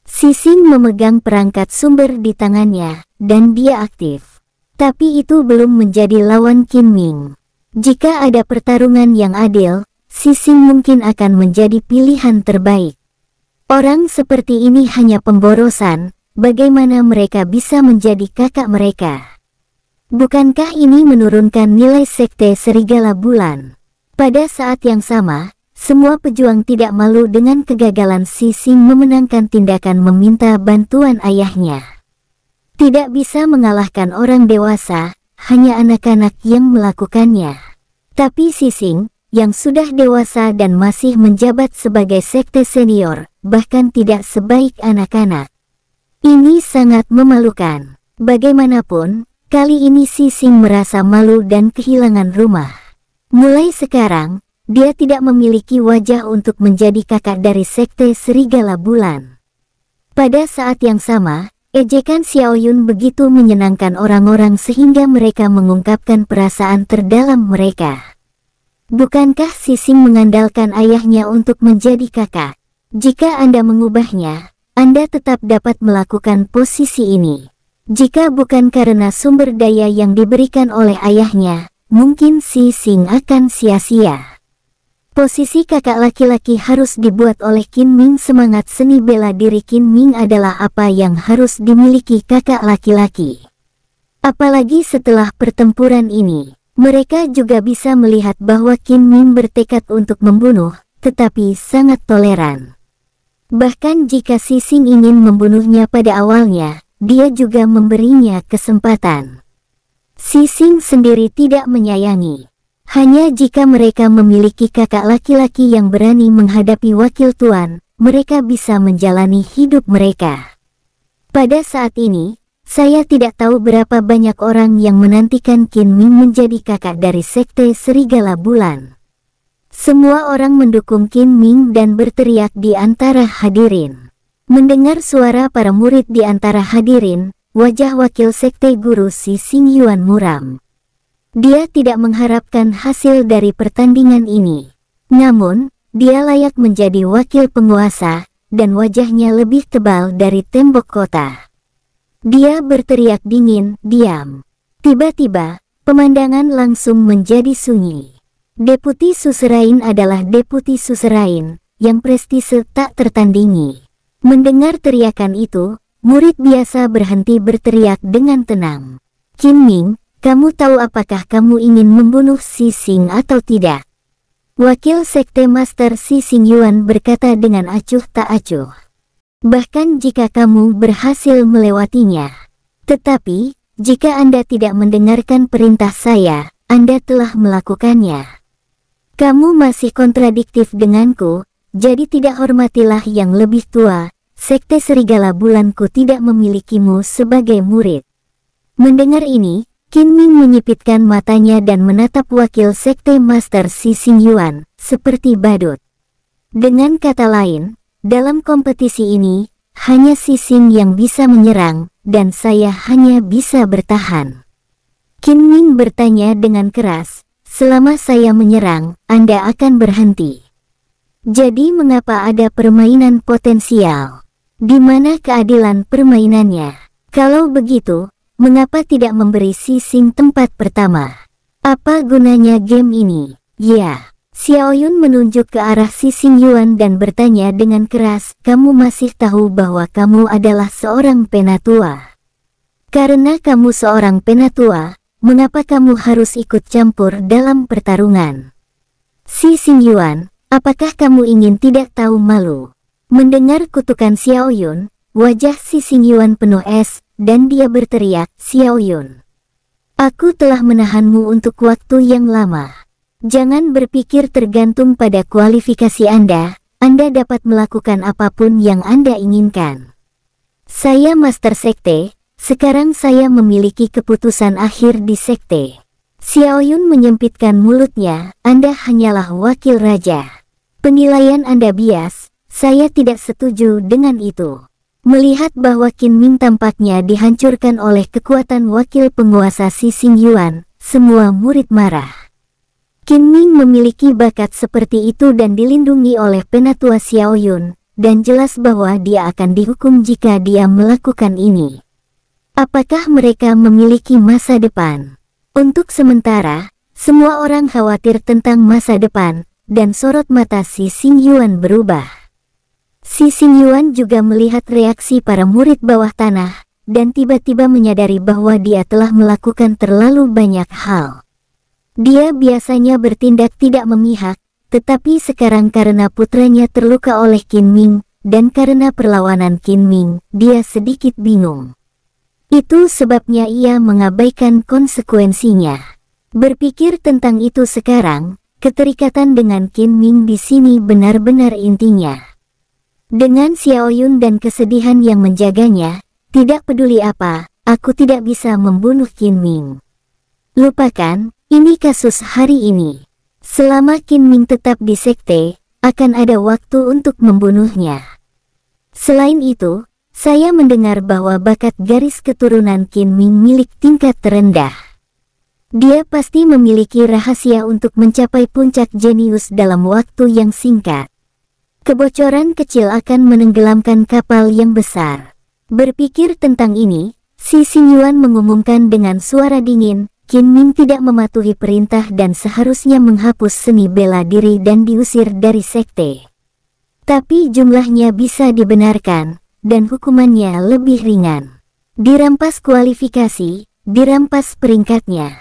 Si Sing memegang perangkat sumber di tangannya, dan dia aktif. Tapi itu belum menjadi lawan Qin Ming. Jika ada pertarungan yang adil, Sising mungkin akan menjadi pilihan terbaik. Orang seperti ini hanya pemborosan, bagaimana mereka bisa menjadi kakak mereka. Bukankah ini menurunkan nilai sekte serigala bulan? Pada saat yang sama, semua pejuang tidak malu dengan kegagalan Sising memenangkan tindakan meminta bantuan ayahnya. Tidak bisa mengalahkan orang dewasa, hanya anak-anak yang melakukannya. Tapi Sising, yang sudah dewasa dan masih menjabat sebagai sekte senior, bahkan tidak sebaik anak-anak. Ini sangat memalukan. Bagaimanapun, kali ini Sising merasa malu dan kehilangan rumah. Mulai sekarang, dia tidak memiliki wajah untuk menjadi kakak dari sekte Serigala Bulan. Pada saat yang sama, ejekan Xiaoyun begitu menyenangkan orang-orang sehingga mereka mengungkapkan perasaan terdalam mereka. Bukankah Sisim mengandalkan ayahnya untuk menjadi kakak? Jika Anda mengubahnya, Anda tetap dapat melakukan posisi ini. Jika bukan karena sumber daya yang diberikan oleh ayahnya, mungkin Sisi akan sia-sia. Posisi kakak laki-laki harus dibuat oleh Qin Ming semangat seni bela diri Qin Ming adalah apa yang harus dimiliki kakak laki-laki. Apalagi setelah pertempuran ini, mereka juga bisa melihat bahwa Kim Min bertekad untuk membunuh, tetapi sangat toleran. Bahkan jika Sising ingin membunuhnya pada awalnya, dia juga memberinya kesempatan. Sising sendiri tidak menyayangi. Hanya jika mereka memiliki kakak laki-laki yang berani menghadapi wakil tuan, mereka bisa menjalani hidup mereka. Pada saat ini, saya tidak tahu berapa banyak orang yang menantikan Qin Ming menjadi kakak dari Sekte Serigala Bulan. Semua orang mendukung Qin Ming dan berteriak di antara hadirin. Mendengar suara para murid di antara hadirin, wajah wakil Sekte Guru Si Xing Yuan muram. Dia tidak mengharapkan hasil dari pertandingan ini. Namun, dia layak menjadi wakil penguasa, dan wajahnya lebih tebal dari tembok kota. Dia berteriak dingin, diam. Tiba-tiba, pemandangan langsung menjadi sunyi. Deputi Suserain adalah Deputi Suserain, yang prestise tak tertandingi. Mendengar teriakan itu, murid biasa berhenti berteriak dengan tenang. Qin Ming, kamu tahu apakah kamu ingin membunuh Si Sing atau tidak? Wakil Sekte Master Si Sing Yuan berkata dengan acuh tak acuh bahkan jika kamu berhasil melewatinya. Tetapi, jika Anda tidak mendengarkan perintah saya, Anda telah melakukannya. Kamu masih kontradiktif denganku, jadi tidak hormatilah yang lebih tua, sekte serigala bulanku tidak memilikimu sebagai murid. Mendengar ini, Qin Ming menyipitkan matanya dan menatap wakil sekte Master Si Xing Yuan, seperti badut. Dengan kata lain, dalam kompetisi ini, hanya Sising yang bisa menyerang, dan saya hanya bisa bertahan. Qin Min bertanya dengan keras, selama saya menyerang, Anda akan berhenti. Jadi mengapa ada permainan potensial? Di mana keadilan permainannya? Kalau begitu, mengapa tidak memberi Sising tempat pertama? Apa gunanya game ini? Ya, Xiao Yun menunjuk ke arah si Xing Yuan dan bertanya dengan keras, kamu masih tahu bahwa kamu adalah seorang penatua. Karena kamu seorang penatua, mengapa kamu harus ikut campur dalam pertarungan? Si Xing Yuan, apakah kamu ingin tidak tahu malu? Mendengar kutukan Xiao Yun, wajah si Xing Yuan penuh es, dan dia berteriak, Xiao Yun. Aku telah menahanmu untuk waktu yang lama. Jangan berpikir tergantung pada kualifikasi Anda, Anda dapat melakukan apapun yang Anda inginkan. Saya Master Sekte, sekarang saya memiliki keputusan akhir di Sekte. Xiaoyun menyempitkan mulutnya, Anda hanyalah wakil raja. Penilaian Anda bias, saya tidak setuju dengan itu. Melihat bahwa Qin Ming tampaknya dihancurkan oleh kekuatan wakil penguasa Xi Xing Yuan, semua murid marah. Qin Ming memiliki bakat seperti itu dan dilindungi oleh penatua Xiao Yun, dan jelas bahwa dia akan dihukum jika dia melakukan ini. Apakah mereka memiliki masa depan? Untuk sementara, semua orang khawatir tentang masa depan, dan sorot mata si Xing Yuan berubah. Si Xing Yuan juga melihat reaksi para murid bawah tanah, dan tiba-tiba menyadari bahwa dia telah melakukan terlalu banyak hal. Dia biasanya bertindak tidak memihak, tetapi sekarang karena putranya terluka oleh Qin Ming, dan karena perlawanan Qin Ming, dia sedikit bingung. Itu sebabnya ia mengabaikan konsekuensinya. Berpikir tentang itu sekarang, keterikatan dengan Qin Ming di sini benar-benar intinya. Dengan Xiao Yun dan kesedihan yang menjaganya, tidak peduli apa, aku tidak bisa membunuh Qin Ming. Lupakan, ini kasus hari ini. Selama Qin Ming tetap di sekte, akan ada waktu untuk membunuhnya. Selain itu, saya mendengar bahwa bakat garis keturunan Qin Ming milik tingkat terendah. Dia pasti memiliki rahasia untuk mencapai puncak jenius dalam waktu yang singkat. Kebocoran kecil akan menenggelamkan kapal yang besar. Berpikir tentang ini, si Sinyuan mengumumkan dengan suara dingin, Qin Ming tidak mematuhi perintah dan seharusnya menghapus seni bela diri dan diusir dari sekte. Tapi jumlahnya bisa dibenarkan, dan hukumannya lebih ringan. Dirampas kualifikasi, dirampas peringkatnya.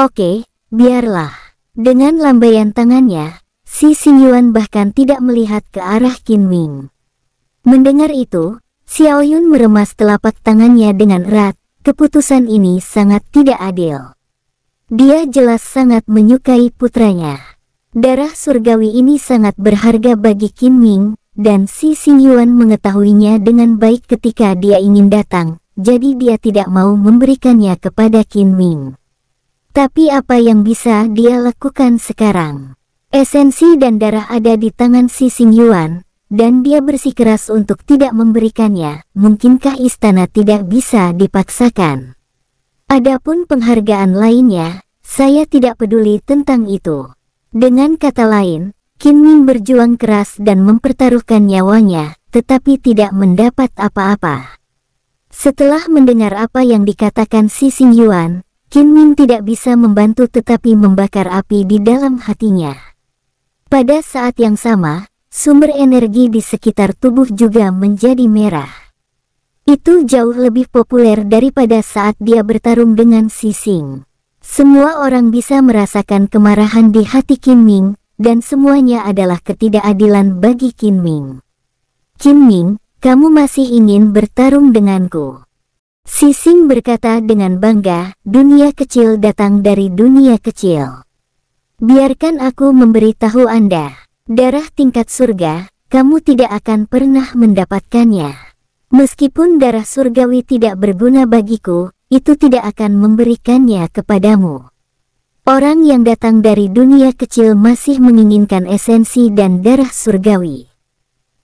Oke, biarlah. Dengan lambaian tangannya, si Yuan bahkan tidak melihat ke arah Qin Ming. Mendengar itu, Xiao Yun meremas telapak tangannya dengan erat, keputusan ini sangat tidak adil. Dia jelas sangat menyukai putranya. Darah surgawi ini sangat berharga bagi Qin Ming, dan Si Xing Yuan mengetahuinya dengan baik ketika dia ingin datang, jadi dia tidak mau memberikannya kepada Qin Ming. Tapi apa yang bisa dia lakukan sekarang? Esensi dan darah ada di tangan Si Xing Yuan, dan dia bersikeras untuk tidak memberikannya, mungkinkah istana tidak bisa dipaksakan? Adapun penghargaan lainnya, saya tidak peduli tentang itu. Dengan kata lain, Kim Ming berjuang keras dan mempertaruhkan nyawanya, tetapi tidak mendapat apa-apa. Setelah mendengar apa yang dikatakan Si Xing Yuan, Kim Ming tidak bisa membantu tetapi membakar api di dalam hatinya. Pada saat yang sama, sumber energi di sekitar tubuh juga menjadi merah. Itu jauh lebih populer daripada saat dia bertarung dengan Sising. Semua orang bisa merasakan kemarahan di hati Kim Ming, dan semuanya adalah ketidakadilan bagi Kim Ming. Kim Ming, kamu masih ingin bertarung denganku. Sising berkata dengan bangga, dunia kecil datang dari dunia kecil. Biarkan aku memberitahu Anda, darah tingkat surga, kamu tidak akan pernah mendapatkannya. Meskipun darah surgawi tidak berguna bagiku, itu tidak akan memberikannya kepadamu. Orang yang datang dari dunia kecil masih menginginkan esensi dan darah surgawi.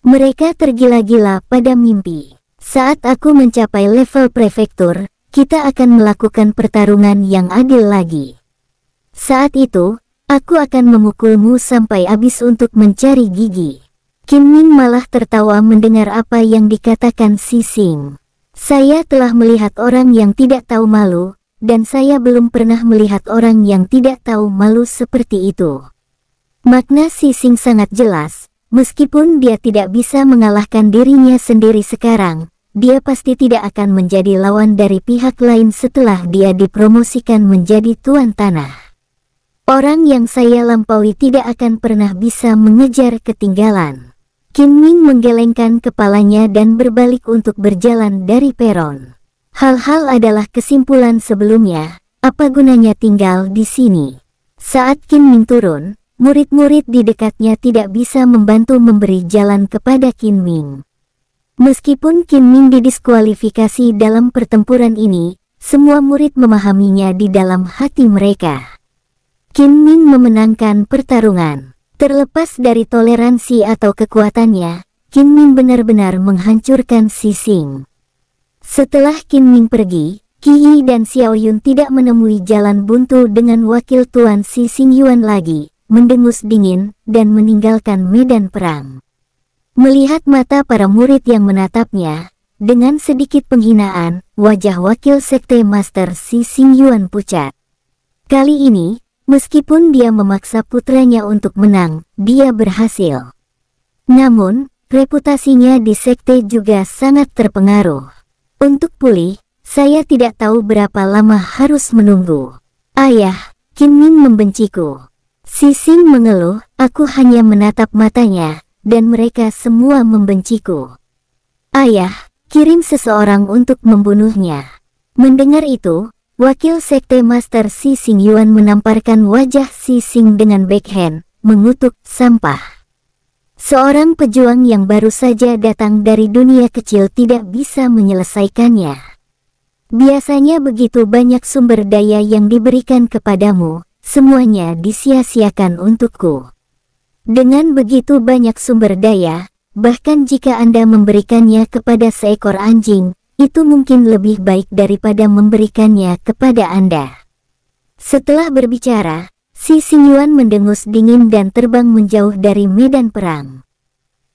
Mereka tergila-gila pada mimpi. Saat aku mencapai level prefektur, kita akan melakukan pertarungan yang adil lagi. Saat itu, aku akan memukulmu sampai habis untuk mencari gigi. Kim Min malah tertawa mendengar apa yang dikatakan Si Sing. Saya telah melihat orang yang tidak tahu malu, dan saya belum pernah melihat orang yang tidak tahu malu seperti itu. Makna Si Sing sangat jelas, meskipun dia tidak bisa mengalahkan dirinya sendiri sekarang, dia pasti tidak akan menjadi lawan dari pihak lain setelah dia dipromosikan menjadi tuan tanah. Orang yang saya lampaui tidak akan pernah bisa mengejar ketinggalan. Kim Ning menggelengkan kepalanya dan berbalik untuk berjalan dari peron. Hal-hal adalah kesimpulan sebelumnya, apa gunanya tinggal di sini? Saat Kim Ning turun, murid-murid di dekatnya tidak bisa membantu memberi jalan kepada Kim Ning. Meskipun Kim Ning didiskualifikasi dalam pertempuran ini, semua murid memahaminya di dalam hati mereka. Kim Ning memenangkan pertarungan. Terlepas dari toleransi atau kekuatannya, Kim Ming benar-benar menghancurkan Si Xing. Setelah Kim Ming pergi, Ki Yi dan Xiao Yun tidak menemui jalan buntu dengan wakil tuan Si Xing Yuan lagi, mendengus dingin, dan meninggalkan medan perang. Melihat mata para murid yang menatapnya, dengan sedikit penghinaan, wajah wakil sekte Master Si Xing Yuan pucat. Kali ini, Meskipun dia memaksa putranya untuk menang, dia berhasil. Namun, reputasinya di sekte juga sangat terpengaruh. Untuk pulih, saya tidak tahu berapa lama harus menunggu. Ayah, Kim Min membenciku. Sising mengeluh, aku hanya menatap matanya, dan mereka semua membenciku. Ayah, kirim seseorang untuk membunuhnya. Mendengar itu, Wakil Sekte Master Si Sing Yuan menamparkan wajah Si Sing dengan backhand, mengutuk sampah. Seorang pejuang yang baru saja datang dari dunia kecil tidak bisa menyelesaikannya. Biasanya begitu banyak sumber daya yang diberikan kepadamu, semuanya disia-siakan untukku. Dengan begitu banyak sumber daya, bahkan jika Anda memberikannya kepada seekor anjing, itu mungkin lebih baik daripada memberikannya kepada Anda. Setelah berbicara, si Sinyuan mendengus dingin dan terbang menjauh dari medan perang.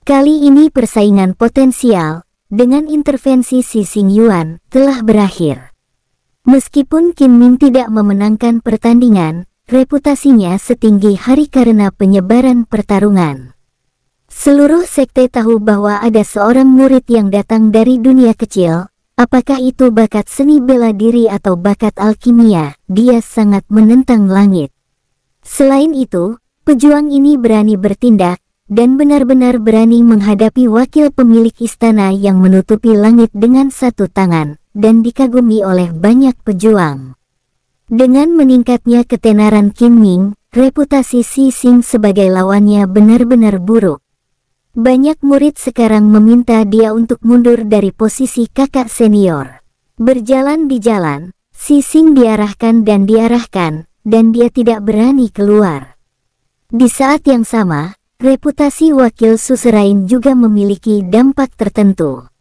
Kali ini persaingan potensial dengan intervensi si Sinyuan telah berakhir. Meskipun Kim Min tidak memenangkan pertandingan, reputasinya setinggi hari karena penyebaran pertarungan. Seluruh sekte tahu bahwa ada seorang murid yang datang dari dunia kecil, Apakah itu bakat seni bela diri atau bakat alkimia, dia sangat menentang langit. Selain itu, pejuang ini berani bertindak, dan benar-benar berani menghadapi wakil pemilik istana yang menutupi langit dengan satu tangan, dan dikagumi oleh banyak pejuang. Dengan meningkatnya ketenaran Kim Ming, reputasi Xi Xing sebagai lawannya benar-benar buruk. Banyak murid sekarang meminta dia untuk mundur dari posisi kakak senior. Berjalan di jalan, Sising diarahkan dan diarahkan, dan dia tidak berani keluar. Di saat yang sama, reputasi wakil suserain juga memiliki dampak tertentu.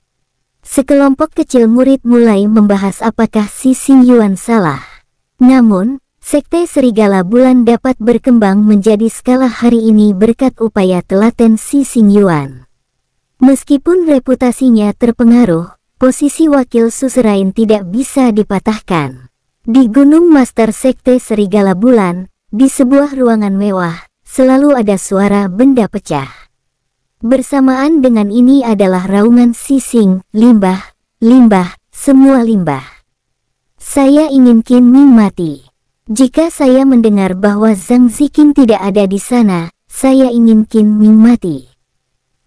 Sekelompok kecil murid mulai membahas apakah Sising Yuan salah. Namun, Sekte Serigala Bulan dapat berkembang menjadi skala hari ini berkat upaya telaten Si Xing Yuan. Meskipun reputasinya terpengaruh, posisi wakil suzerain tidak bisa dipatahkan. Di Gunung Master Sekte Serigala Bulan, di sebuah ruangan mewah, selalu ada suara benda pecah. Bersamaan dengan ini adalah raungan sising, limbah, limbah, semua limbah. Saya ingin Kin Ming mati. Jika saya mendengar bahwa Zhang Zikin tidak ada di sana, saya ingin Qin Ming mati.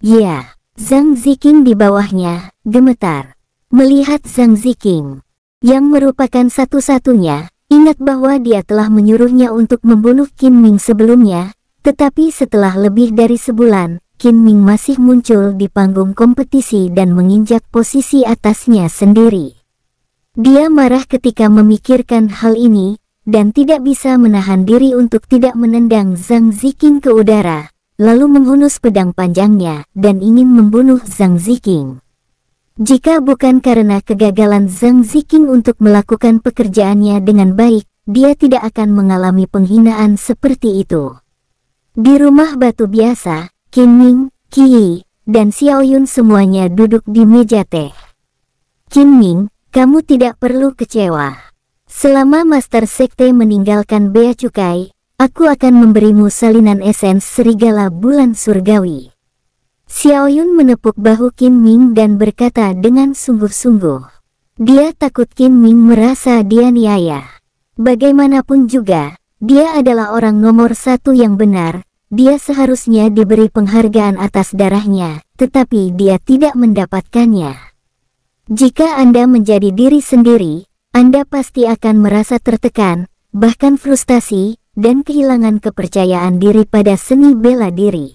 Ya, Zhang Zikin di bawahnya, gemetar. Melihat Zhang Zikin, yang merupakan satu-satunya, ingat bahwa dia telah menyuruhnya untuk membunuh Qin Ming sebelumnya, tetapi setelah lebih dari sebulan, Qin Ming masih muncul di panggung kompetisi dan menginjak posisi atasnya sendiri. Dia marah ketika memikirkan hal ini, dan tidak bisa menahan diri untuk tidak menendang Zhang Ziqing ke udara, lalu menghunus pedang panjangnya dan ingin membunuh Zhang Ziqing. Jika bukan karena kegagalan Zhang Ziqing untuk melakukan pekerjaannya dengan baik, dia tidak akan mengalami penghinaan seperti itu. Di rumah batu biasa, Qin Ming, Qi, dan Xiao Yun semuanya duduk di meja teh. Qin Ming, kamu tidak perlu kecewa. Selama Master Sekte meninggalkan Bea Cukai, aku akan memberimu salinan esens serigala bulan surgawi. Xiaoyun menepuk bahu Kim Ming dan berkata dengan sungguh-sungguh. Dia takut Kim Ming merasa dia niaya. Bagaimanapun juga, dia adalah orang nomor satu yang benar, dia seharusnya diberi penghargaan atas darahnya, tetapi dia tidak mendapatkannya. Jika Anda menjadi diri sendiri, anda pasti akan merasa tertekan, bahkan frustasi, dan kehilangan kepercayaan diri pada seni bela diri.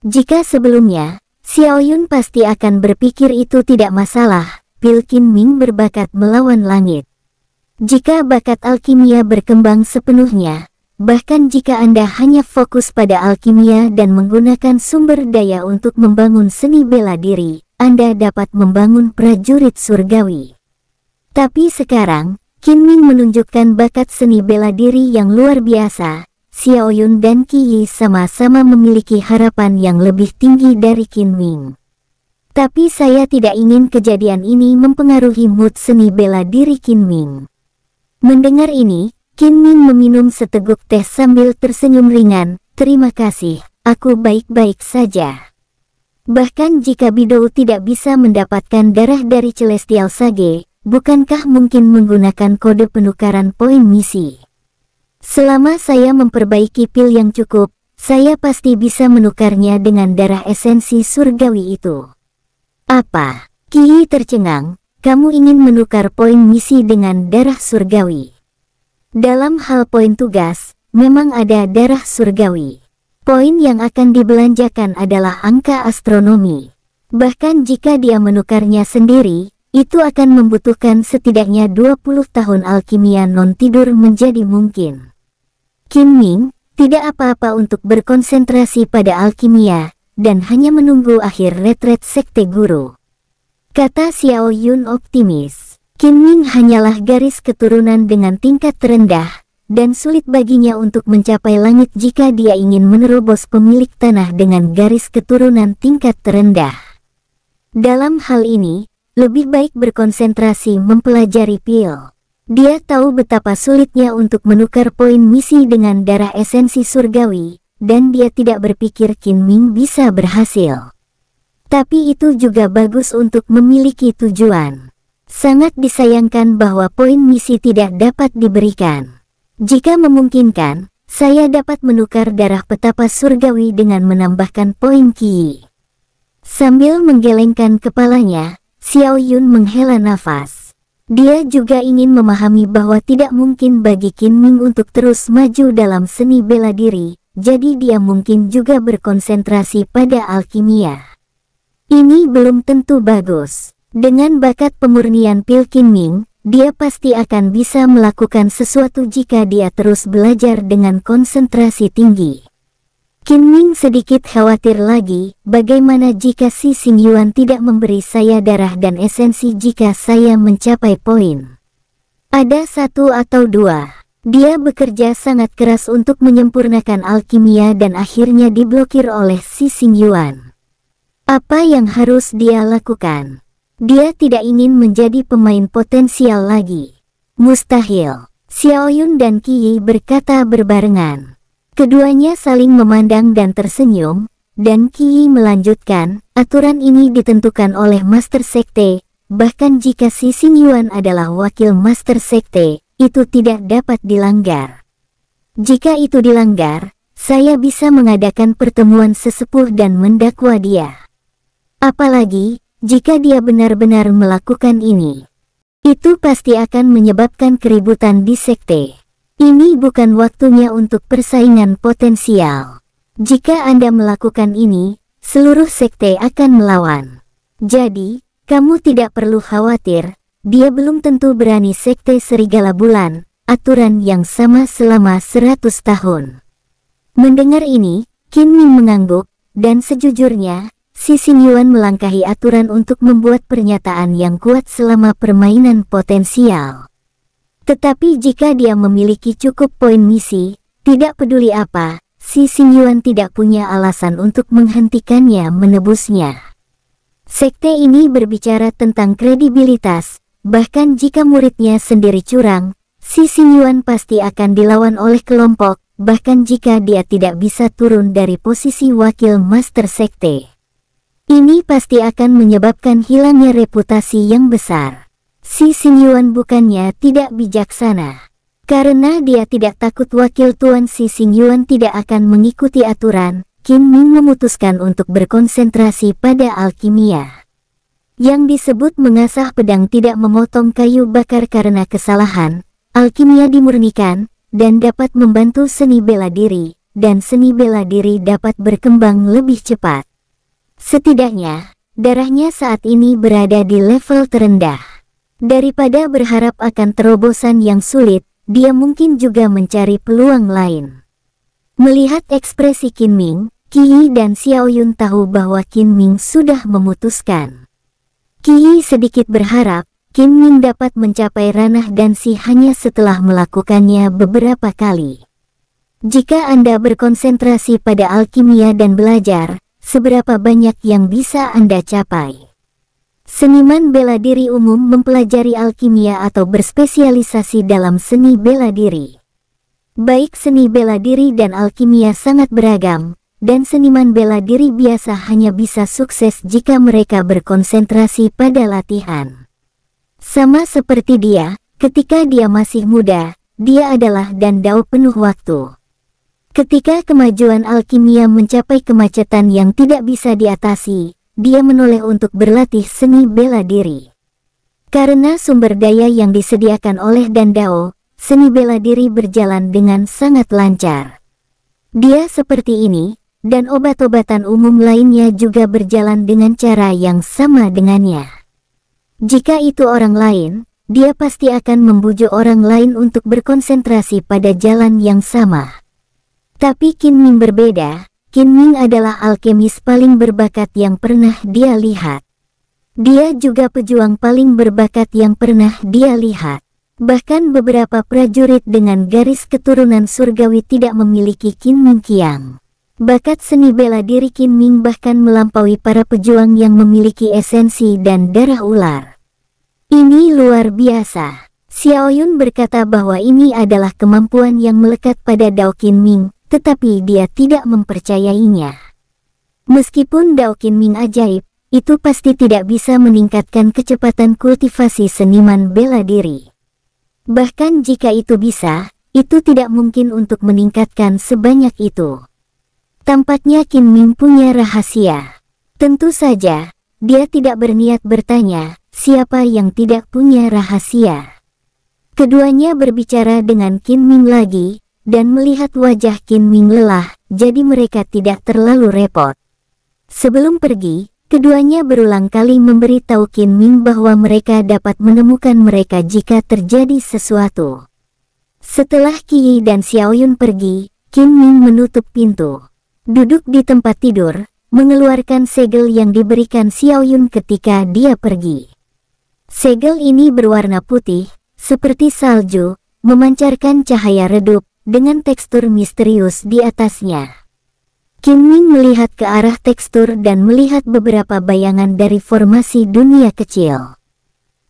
Jika sebelumnya, Xiaoyun pasti akan berpikir itu tidak masalah, Pilkin Ming berbakat melawan langit. Jika bakat alkimia berkembang sepenuhnya, bahkan jika Anda hanya fokus pada alkimia dan menggunakan sumber daya untuk membangun seni bela diri, Anda dapat membangun prajurit surgawi. Tapi sekarang, Qin Ming menunjukkan bakat seni bela diri yang luar biasa. Xiao Yun dan Qi Yi sama-sama memiliki harapan yang lebih tinggi dari Qin Ming. Tapi saya tidak ingin kejadian ini mempengaruhi mood seni bela diri Qin Ming. Mendengar ini, Qin Ming meminum seteguk teh sambil tersenyum ringan, terima kasih, aku baik-baik saja. Bahkan jika Bidou tidak bisa mendapatkan darah dari Celestial Sage, bukankah mungkin menggunakan kode penukaran poin misi? Selama saya memperbaiki pil yang cukup, saya pasti bisa menukarnya dengan darah esensi surgawi itu. Apa? Kihi tercengang, kamu ingin menukar poin misi dengan darah surgawi. Dalam hal poin tugas, memang ada darah surgawi. Poin yang akan dibelanjakan adalah angka astronomi. Bahkan jika dia menukarnya sendiri, itu akan membutuhkan setidaknya 20 tahun alkimia non-tidur menjadi mungkin. Kim Ming tidak apa-apa untuk berkonsentrasi pada alkimia dan hanya menunggu akhir retret sekte guru. Kata Xiao Yun optimis, Kim Ming hanyalah garis keturunan dengan tingkat terendah dan sulit baginya untuk mencapai langit jika dia ingin menerobos pemilik tanah dengan garis keturunan tingkat terendah. Dalam hal ini, lebih baik berkonsentrasi mempelajari pil. Dia tahu betapa sulitnya untuk menukar poin misi dengan darah esensi surgawi, dan dia tidak berpikir Qin Ming bisa berhasil. Tapi itu juga bagus untuk memiliki tujuan. Sangat disayangkan bahwa poin misi tidak dapat diberikan. Jika memungkinkan, saya dapat menukar darah petapa surgawi dengan menambahkan poin ki. Sambil menggelengkan kepalanya, Xiao Yun menghela nafas. Dia juga ingin memahami bahwa tidak mungkin bagi Qin Ming untuk terus maju dalam seni bela diri, jadi dia mungkin juga berkonsentrasi pada alkimia. Ini belum tentu bagus. Dengan bakat pemurnian Pil Qin Ming, dia pasti akan bisa melakukan sesuatu jika dia terus belajar dengan konsentrasi tinggi. Kim Ming sedikit khawatir lagi, bagaimana jika si Xing Yuan tidak memberi saya darah dan esensi jika saya mencapai poin. Ada satu atau dua, dia bekerja sangat keras untuk menyempurnakan alkimia dan akhirnya diblokir oleh si Xing Yuan. Apa yang harus dia lakukan? Dia tidak ingin menjadi pemain potensial lagi. Mustahil, Xiaoyun dan Qi berkata berbarengan. Keduanya saling memandang dan tersenyum, dan Qi melanjutkan, aturan ini ditentukan oleh Master Sekte, bahkan jika si Yuan adalah wakil Master Sekte, itu tidak dapat dilanggar. Jika itu dilanggar, saya bisa mengadakan pertemuan sesepuh dan mendakwa dia. Apalagi, jika dia benar-benar melakukan ini, itu pasti akan menyebabkan keributan di sekte. Ini bukan waktunya untuk persaingan potensial. Jika Anda melakukan ini, seluruh sekte akan melawan. Jadi, kamu tidak perlu khawatir, dia belum tentu berani sekte serigala bulan, aturan yang sama selama 100 tahun. Mendengar ini, Qin Ming mengangguk, dan sejujurnya, si Yuan melangkahi aturan untuk membuat pernyataan yang kuat selama permainan potensial. Tetapi jika dia memiliki cukup poin misi, tidak peduli apa, si Yuan tidak punya alasan untuk menghentikannya menebusnya. Sekte ini berbicara tentang kredibilitas, bahkan jika muridnya sendiri curang, si Yuan pasti akan dilawan oleh kelompok, bahkan jika dia tidak bisa turun dari posisi wakil master sekte. Ini pasti akan menyebabkan hilangnya reputasi yang besar. Si Yuan bukannya tidak bijaksana. Karena dia tidak takut wakil Tuan Si Yuan tidak akan mengikuti aturan, Kim Ming memutuskan untuk berkonsentrasi pada alkimia. Yang disebut mengasah pedang tidak memotong kayu bakar karena kesalahan, alkimia dimurnikan, dan dapat membantu seni bela diri, dan seni bela diri dapat berkembang lebih cepat. Setidaknya, darahnya saat ini berada di level terendah. Daripada berharap akan terobosan yang sulit, dia mungkin juga mencari peluang lain. Melihat ekspresi Qin Ming, Qi dan Xiao Yun tahu bahwa Qin Ming sudah memutuskan. Qi sedikit berharap, Qin Ming dapat mencapai ranah Gansi hanya setelah melakukannya beberapa kali. Jika Anda berkonsentrasi pada alkimia dan belajar, seberapa banyak yang bisa Anda capai? Seniman bela diri umum mempelajari alkimia atau berspesialisasi dalam seni bela diri. Baik seni bela diri dan alkimia sangat beragam, dan seniman bela diri biasa hanya bisa sukses jika mereka berkonsentrasi pada latihan. Sama seperti dia, ketika dia masih muda, dia adalah dan dao penuh waktu. Ketika kemajuan alkimia mencapai kemacetan yang tidak bisa diatasi, dia menoleh untuk berlatih seni bela diri. Karena sumber daya yang disediakan oleh Dandao, seni bela diri berjalan dengan sangat lancar. Dia seperti ini, dan obat-obatan umum lainnya juga berjalan dengan cara yang sama dengannya. Jika itu orang lain, dia pasti akan membujuk orang lain untuk berkonsentrasi pada jalan yang sama. Tapi Kim Ming berbeda, Qin Ming adalah alkemis paling berbakat yang pernah dia lihat. Dia juga pejuang paling berbakat yang pernah dia lihat. Bahkan beberapa prajurit dengan garis keturunan surgawi tidak memiliki Qin Ming Qiang. Bakat seni bela diri Qin Ming bahkan melampaui para pejuang yang memiliki esensi dan darah ular. Ini luar biasa. Xiaoyun berkata bahwa ini adalah kemampuan yang melekat pada Dao Qin Ming, tetapi dia tidak mempercayainya. Meskipun Daokin Ming ajaib, itu pasti tidak bisa meningkatkan kecepatan kultivasi seniman bela diri. Bahkan jika itu bisa, itu tidak mungkin untuk meningkatkan sebanyak itu. Tampaknya Kim Ming punya rahasia. Tentu saja, dia tidak berniat bertanya siapa yang tidak punya rahasia. Keduanya berbicara dengan Kim Ming lagi, dan melihat wajah Qin Ming lelah, jadi mereka tidak terlalu repot. Sebelum pergi, keduanya berulang kali memberitahu Qin Ming bahwa mereka dapat menemukan mereka jika terjadi sesuatu. Setelah Qi dan Xiaoyun pergi, Qin Ming menutup pintu. Duduk di tempat tidur, mengeluarkan segel yang diberikan Xiaoyun ketika dia pergi. Segel ini berwarna putih, seperti salju, memancarkan cahaya redup, dengan tekstur misterius di atasnya. Kim Ming melihat ke arah tekstur dan melihat beberapa bayangan dari formasi dunia kecil.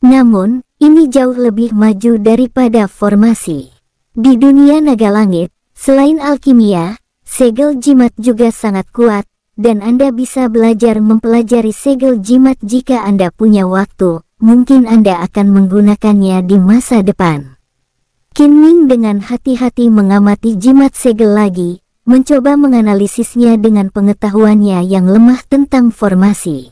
Namun, ini jauh lebih maju daripada formasi. Di dunia naga langit, selain alkimia, segel jimat juga sangat kuat, dan Anda bisa belajar mempelajari segel jimat jika Anda punya waktu, mungkin Anda akan menggunakannya di masa depan. Qin Ming dengan hati-hati mengamati jimat segel lagi, mencoba menganalisisnya dengan pengetahuannya yang lemah tentang formasi.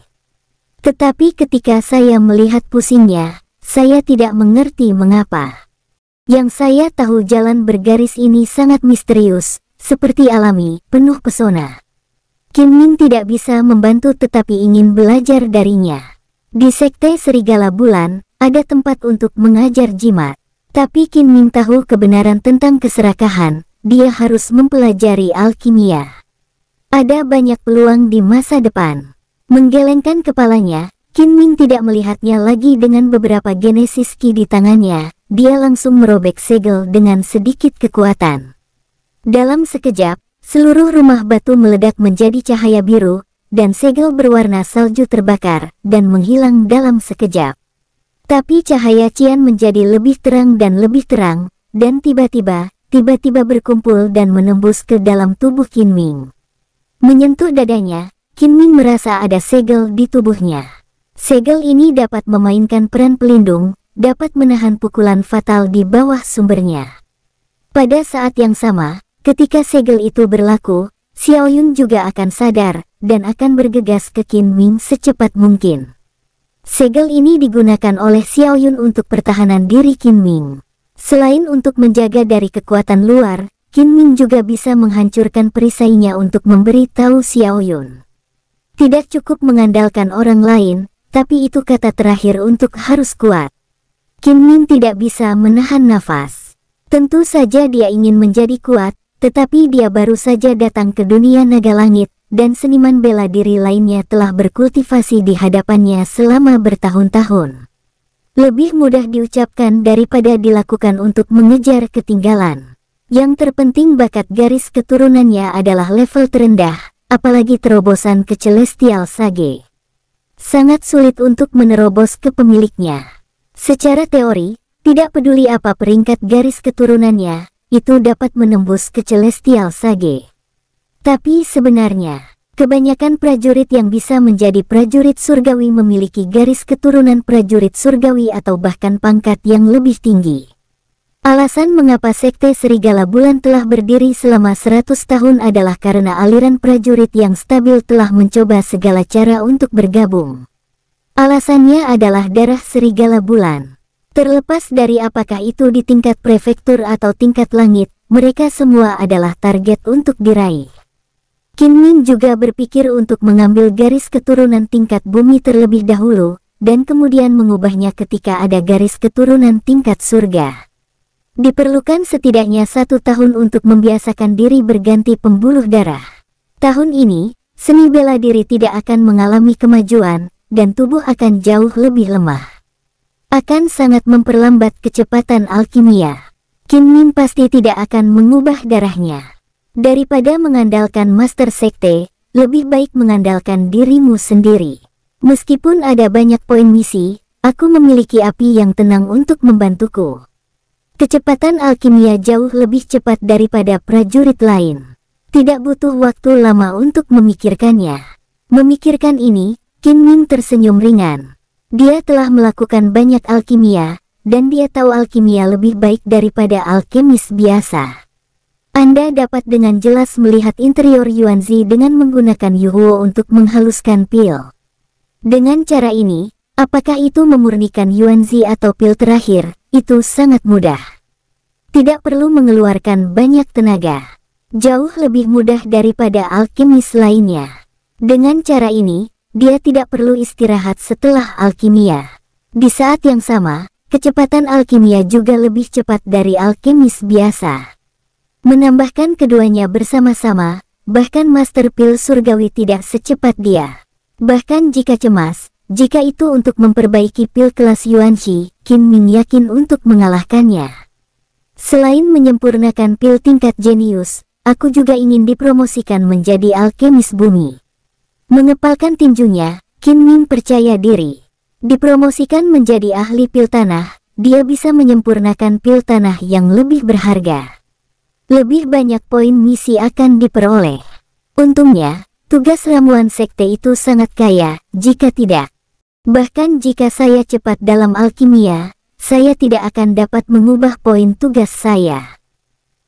Tetapi ketika saya melihat pusingnya, saya tidak mengerti mengapa. Yang saya tahu jalan bergaris ini sangat misterius, seperti alami, penuh pesona. Kim Ming tidak bisa membantu tetapi ingin belajar darinya. Di Sekte Serigala Bulan, ada tempat untuk mengajar jimat. Tapi Qin Ming tahu kebenaran tentang keserakahan, dia harus mempelajari alkimia. Ada banyak peluang di masa depan. Menggelengkan kepalanya, Qin Ming tidak melihatnya lagi dengan beberapa genesis ki di tangannya, dia langsung merobek segel dengan sedikit kekuatan. Dalam sekejap, seluruh rumah batu meledak menjadi cahaya biru, dan segel berwarna salju terbakar dan menghilang dalam sekejap. Tapi cahaya Cian menjadi lebih terang dan lebih terang, dan tiba-tiba, tiba-tiba berkumpul dan menembus ke dalam tubuh Qin Ming. Menyentuh dadanya, Qin Ming merasa ada segel di tubuhnya. Segel ini dapat memainkan peran pelindung, dapat menahan pukulan fatal di bawah sumbernya. Pada saat yang sama, ketika segel itu berlaku, Xiaoyun juga akan sadar dan akan bergegas ke Qin Ming secepat mungkin. Segel ini digunakan oleh Xiao Yun untuk pertahanan diri Qin Ming. Selain untuk menjaga dari kekuatan luar, Qin Ming juga bisa menghancurkan perisainya untuk memberi tahu Xiao Yun. Tidak cukup mengandalkan orang lain, tapi itu kata terakhir untuk harus kuat. Qin Ming tidak bisa menahan nafas. Tentu saja dia ingin menjadi kuat, tetapi dia baru saja datang ke dunia naga langit, dan seniman bela diri lainnya telah berkultivasi di hadapannya selama bertahun-tahun. Lebih mudah diucapkan daripada dilakukan untuk mengejar ketinggalan. Yang terpenting bakat garis keturunannya adalah level terendah, apalagi terobosan ke Celestial Sage. Sangat sulit untuk menerobos kepemiliknya. Secara teori, tidak peduli apa peringkat garis keturunannya, itu dapat menembus ke Celestial Sage. Tapi sebenarnya, kebanyakan prajurit yang bisa menjadi prajurit surgawi memiliki garis keturunan prajurit surgawi atau bahkan pangkat yang lebih tinggi. Alasan mengapa Sekte Serigala Bulan telah berdiri selama 100 tahun adalah karena aliran prajurit yang stabil telah mencoba segala cara untuk bergabung. Alasannya adalah darah Serigala Bulan. Terlepas dari apakah itu di tingkat prefektur atau tingkat langit, mereka semua adalah target untuk diraih. Qin Ming juga berpikir untuk mengambil garis keturunan tingkat bumi terlebih dahulu, dan kemudian mengubahnya ketika ada garis keturunan tingkat surga. Diperlukan setidaknya satu tahun untuk membiasakan diri berganti pembuluh darah. Tahun ini, seni bela diri tidak akan mengalami kemajuan, dan tubuh akan jauh lebih lemah. Akan sangat memperlambat kecepatan alkimia. Qin Min pasti tidak akan mengubah darahnya. Daripada mengandalkan Master Sekte, lebih baik mengandalkan dirimu sendiri. Meskipun ada banyak poin misi, aku memiliki api yang tenang untuk membantuku. Kecepatan alkimia jauh lebih cepat daripada prajurit lain. Tidak butuh waktu lama untuk memikirkannya. Memikirkan ini, Kim Ming tersenyum ringan. Dia telah melakukan banyak alkimia, dan dia tahu alkimia lebih baik daripada alkemis biasa. Anda dapat dengan jelas melihat interior Yuanzi dengan menggunakan Yuhuo untuk menghaluskan pil. Dengan cara ini, apakah itu memurnikan Yuanzi atau pil terakhir, itu sangat mudah. Tidak perlu mengeluarkan banyak tenaga. Jauh lebih mudah daripada alkimis lainnya. Dengan cara ini, dia tidak perlu istirahat setelah alkimia. Di saat yang sama, kecepatan alkimia juga lebih cepat dari alkimis biasa. Menambahkan keduanya bersama-sama, bahkan Master Pil Surgawi tidak secepat dia. Bahkan jika cemas, jika itu untuk memperbaiki pil kelas Yuan Shi, Qin Ming yakin untuk mengalahkannya. Selain menyempurnakan pil tingkat jenius, aku juga ingin dipromosikan menjadi alkemis bumi. Mengepalkan tinjunya, Qin Ming percaya diri. Dipromosikan menjadi ahli pil tanah, dia bisa menyempurnakan pil tanah yang lebih berharga lebih banyak poin misi akan diperoleh. Untungnya, tugas ramuan sekte itu sangat kaya, jika tidak. Bahkan jika saya cepat dalam alkimia, saya tidak akan dapat mengubah poin tugas saya.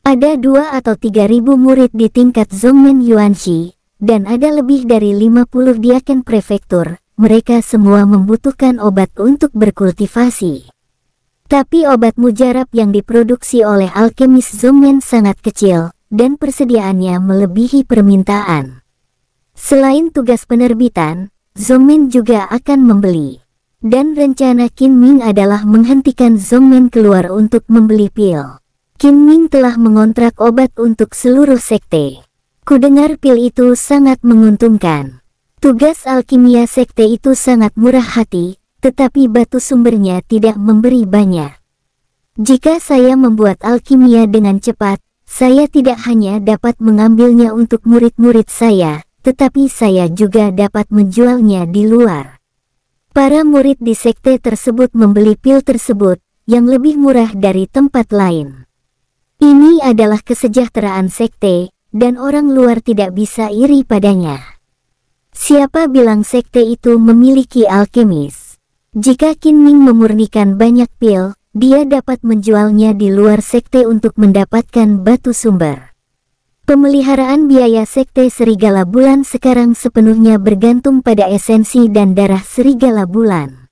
Ada dua atau tiga ribu murid di tingkat Zongmen Yuanxi, dan ada lebih dari lima puluh diaken prefektur, mereka semua membutuhkan obat untuk berkultivasi. Tapi obat mujarab yang diproduksi oleh alkemis Zomen sangat kecil, dan persediaannya melebihi permintaan. Selain tugas penerbitan, Zomen juga akan membeli. Dan rencana Qin Ming adalah menghentikan Zomen keluar untuk membeli pil. Qin Ming telah mengontrak obat untuk seluruh sekte. Kudengar pil itu sangat menguntungkan. Tugas alkimia sekte itu sangat murah hati, tetapi batu sumbernya tidak memberi banyak. Jika saya membuat alkimia dengan cepat, saya tidak hanya dapat mengambilnya untuk murid-murid saya, tetapi saya juga dapat menjualnya di luar. Para murid di sekte tersebut membeli pil tersebut, yang lebih murah dari tempat lain. Ini adalah kesejahteraan sekte, dan orang luar tidak bisa iri padanya. Siapa bilang sekte itu memiliki alkemis? Jika Qin Ming memurnikan banyak pil, dia dapat menjualnya di luar sekte untuk mendapatkan batu sumber. Pemeliharaan biaya sekte serigala bulan sekarang sepenuhnya bergantung pada esensi dan darah serigala bulan.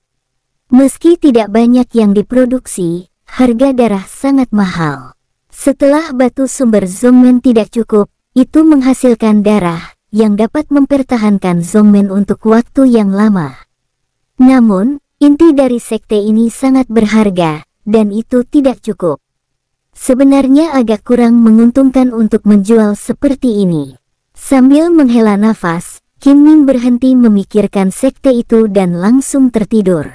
Meski tidak banyak yang diproduksi, harga darah sangat mahal. Setelah batu sumber Zongmen tidak cukup, itu menghasilkan darah yang dapat mempertahankan Zongmen untuk waktu yang lama. Namun, Inti dari sekte ini sangat berharga, dan itu tidak cukup. Sebenarnya agak kurang menguntungkan untuk menjual seperti ini. Sambil menghela nafas, Kim Ming berhenti memikirkan sekte itu dan langsung tertidur.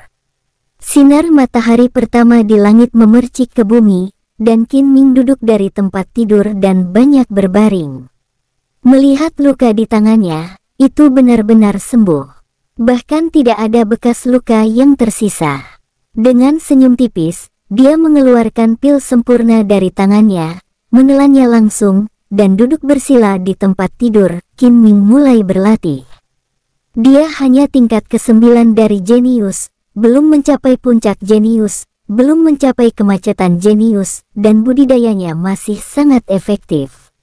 Sinar matahari pertama di langit memercik ke bumi, dan Kim Ming duduk dari tempat tidur dan banyak berbaring. Melihat luka di tangannya, itu benar-benar sembuh. Bahkan tidak ada bekas luka yang tersisa. Dengan senyum tipis, dia mengeluarkan pil sempurna dari tangannya, menelannya langsung, dan duduk bersila di tempat tidur, Kim Ming mulai berlatih. Dia hanya tingkat ke-9 dari jenius, belum mencapai puncak jenius, belum mencapai kemacetan jenius, dan budidayanya masih sangat efektif.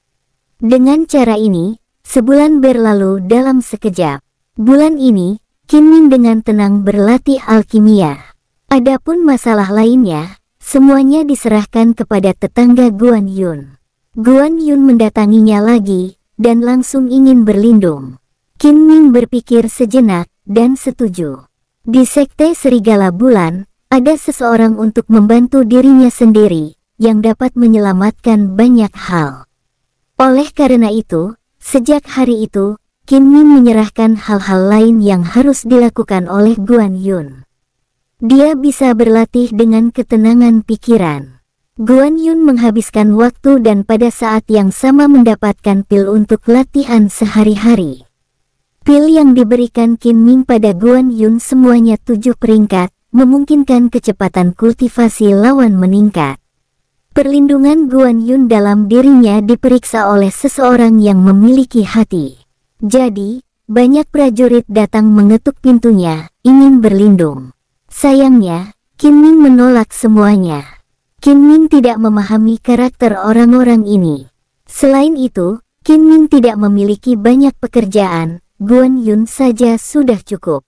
Dengan cara ini, sebulan berlalu dalam sekejap. Bulan ini, Kim Min dengan tenang berlatih alkimia. Adapun masalah lainnya, semuanya diserahkan kepada tetangga Guan Yun. Guan Yun mendatanginya lagi, dan langsung ingin berlindung. Kim Min berpikir sejenak, dan setuju. Di Sekte Serigala Bulan, ada seseorang untuk membantu dirinya sendiri, yang dapat menyelamatkan banyak hal. Oleh karena itu, sejak hari itu, Kim Min menyerahkan hal-hal lain yang harus dilakukan oleh Guan Yun. Dia bisa berlatih dengan ketenangan pikiran. Guan Yun menghabiskan waktu dan pada saat yang sama mendapatkan pil untuk latihan sehari-hari. Pil yang diberikan Kim Ming pada Guan Yun semuanya tujuh peringkat, memungkinkan kecepatan kultivasi lawan meningkat. Perlindungan Guan Yun dalam dirinya diperiksa oleh seseorang yang memiliki hati. Jadi, banyak prajurit datang mengetuk pintunya, ingin berlindung. Sayangnya, Kim Ming menolak semuanya. Kim Ming tidak memahami karakter orang-orang ini. Selain itu, Kim Ming tidak memiliki banyak pekerjaan, Guan Yun saja sudah cukup.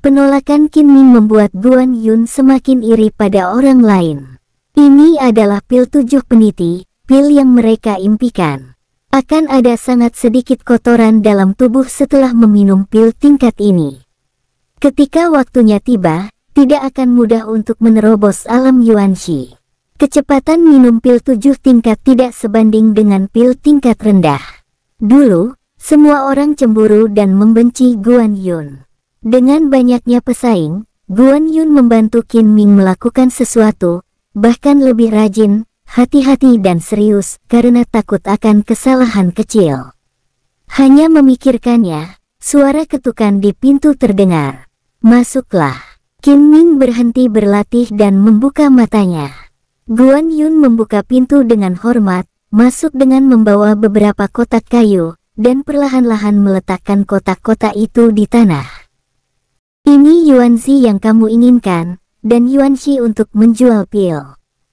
Penolakan Kim Ming membuat Guan Yun semakin iri pada orang lain. Ini adalah pil tujuh peniti, pil yang mereka impikan akan ada sangat sedikit kotoran dalam tubuh setelah meminum pil tingkat ini. Ketika waktunya tiba, tidak akan mudah untuk menerobos alam Yuan Shi. Kecepatan minum pil tujuh tingkat tidak sebanding dengan pil tingkat rendah. Dulu, semua orang cemburu dan membenci Guan Yun. Dengan banyaknya pesaing, Guan Yun membantu Qin Ming melakukan sesuatu, bahkan lebih rajin, Hati-hati dan serius karena takut akan kesalahan kecil. Hanya memikirkannya, suara ketukan di pintu terdengar. Masuklah. Kim Ming berhenti berlatih dan membuka matanya. Guan Yun membuka pintu dengan hormat, masuk dengan membawa beberapa kotak kayu, dan perlahan-lahan meletakkan kotak-kotak itu di tanah. Ini Yuan Zi yang kamu inginkan, dan Yuan Xi untuk menjual pil.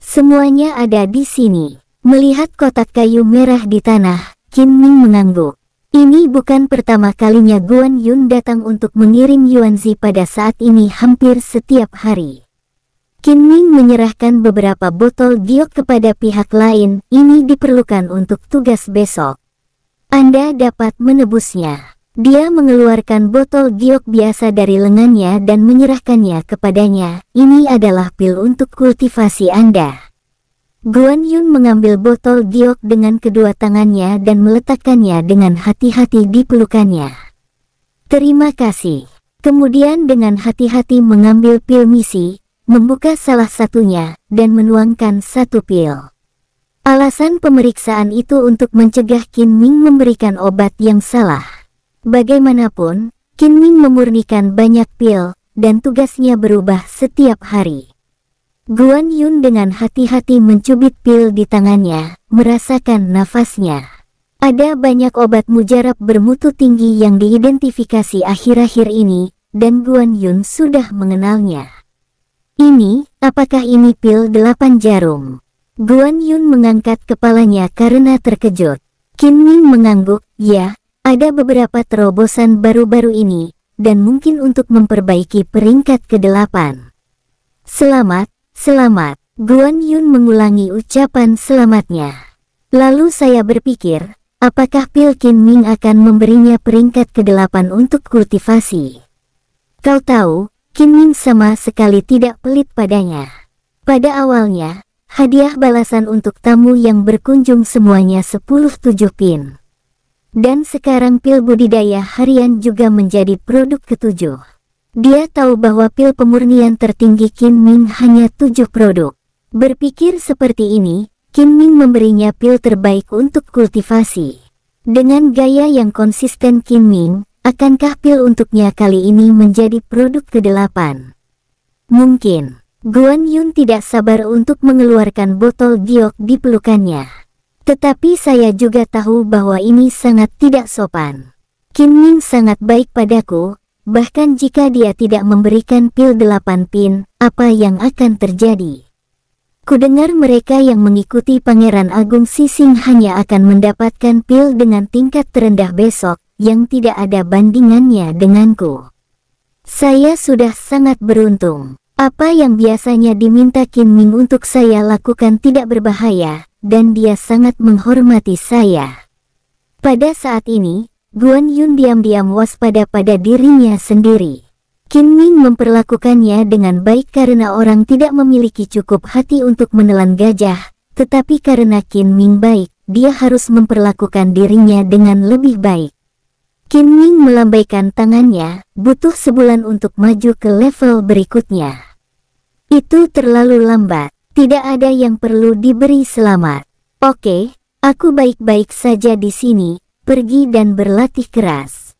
Semuanya ada di sini. Melihat kotak kayu merah di tanah, Qin Ming mengangguk. Ini bukan pertama kalinya Guan Yun datang untuk mengirim Yuan Zi pada saat ini hampir setiap hari. Qin Ming menyerahkan beberapa botol giok kepada pihak lain, ini diperlukan untuk tugas besok. Anda dapat menebusnya. Dia mengeluarkan botol giok biasa dari lengannya dan menyerahkannya kepadanya. Ini adalah pil untuk kultivasi Anda. Guan Yun mengambil botol giok dengan kedua tangannya dan meletakkannya dengan hati-hati di pelukannya. Terima kasih. Kemudian dengan hati-hati mengambil pil misi, membuka salah satunya, dan menuangkan satu pil. Alasan pemeriksaan itu untuk mencegah Qin Ming memberikan obat yang salah. Bagaimanapun, Qin Ming memurnikan banyak pil, dan tugasnya berubah setiap hari. Guan Yun dengan hati-hati mencubit pil di tangannya, merasakan nafasnya. Ada banyak obat mujarab bermutu tinggi yang diidentifikasi akhir-akhir ini, dan Guan Yun sudah mengenalnya. Ini, apakah ini pil delapan jarum? Guan Yun mengangkat kepalanya karena terkejut. Qin Ming mengangguk, ya, ada beberapa terobosan baru-baru ini, dan mungkin untuk memperbaiki peringkat ke-8. Selamat, selamat, Guan Yun mengulangi ucapan selamatnya. Lalu saya berpikir, apakah Pilkin Ming akan memberinya peringkat ke-8 untuk kultivasi? Kau tahu, Kin Ming sama sekali tidak pelit padanya. Pada awalnya, hadiah balasan untuk tamu yang berkunjung semuanya 10-7 pin. Dan sekarang pil budidaya harian juga menjadi produk ketujuh. Dia tahu bahwa pil pemurnian tertinggi Kim Ming hanya tujuh produk. Berpikir seperti ini, Kim Ming memberinya pil terbaik untuk kultivasi. Dengan gaya yang konsisten Kim Ming, akankah pil untuknya kali ini menjadi produk kedelapan? Mungkin, Guan Yun tidak sabar untuk mengeluarkan botol giok di pelukannya. Tetapi saya juga tahu bahwa ini sangat tidak sopan. Kim Min sangat baik padaku, bahkan jika dia tidak memberikan pil delapan pin, apa yang akan terjadi? Kudengar mereka yang mengikuti Pangeran Agung Sising hanya akan mendapatkan pil dengan tingkat terendah besok, yang tidak ada bandingannya denganku. Saya sudah sangat beruntung. Apa yang biasanya diminta Kim Ming untuk saya lakukan tidak berbahaya, dan dia sangat menghormati saya. Pada saat ini, Guan Yun diam-diam waspada pada dirinya sendiri. Qin Ming memperlakukannya dengan baik karena orang tidak memiliki cukup hati untuk menelan gajah, tetapi karena Qin Ming baik, dia harus memperlakukan dirinya dengan lebih baik. Qin Ming melambaikan tangannya, butuh sebulan untuk maju ke level berikutnya. Itu terlalu lambat. Tidak ada yang perlu diberi selamat. Oke, aku baik-baik saja di sini, pergi dan berlatih keras.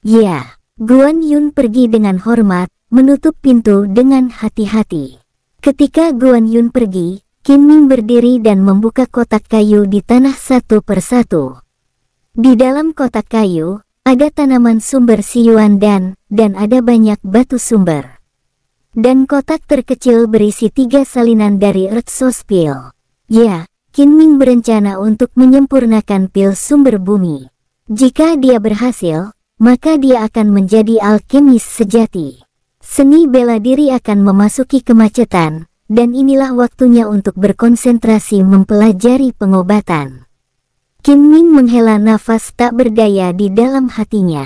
Ya, Guan Yun pergi dengan hormat, menutup pintu dengan hati-hati. Ketika Guan Yun pergi, Kim Ming berdiri dan membuka kotak kayu di tanah satu persatu. Di dalam kotak kayu, ada tanaman sumber siuan dan, dan ada banyak batu sumber dan kotak terkecil berisi tiga salinan dari Earth Source Pill. Ya, Ming berencana untuk menyempurnakan pil sumber bumi. Jika dia berhasil, maka dia akan menjadi alkemis sejati. Seni bela diri akan memasuki kemacetan, dan inilah waktunya untuk berkonsentrasi mempelajari pengobatan. Kim Ming menghela nafas tak berdaya di dalam hatinya.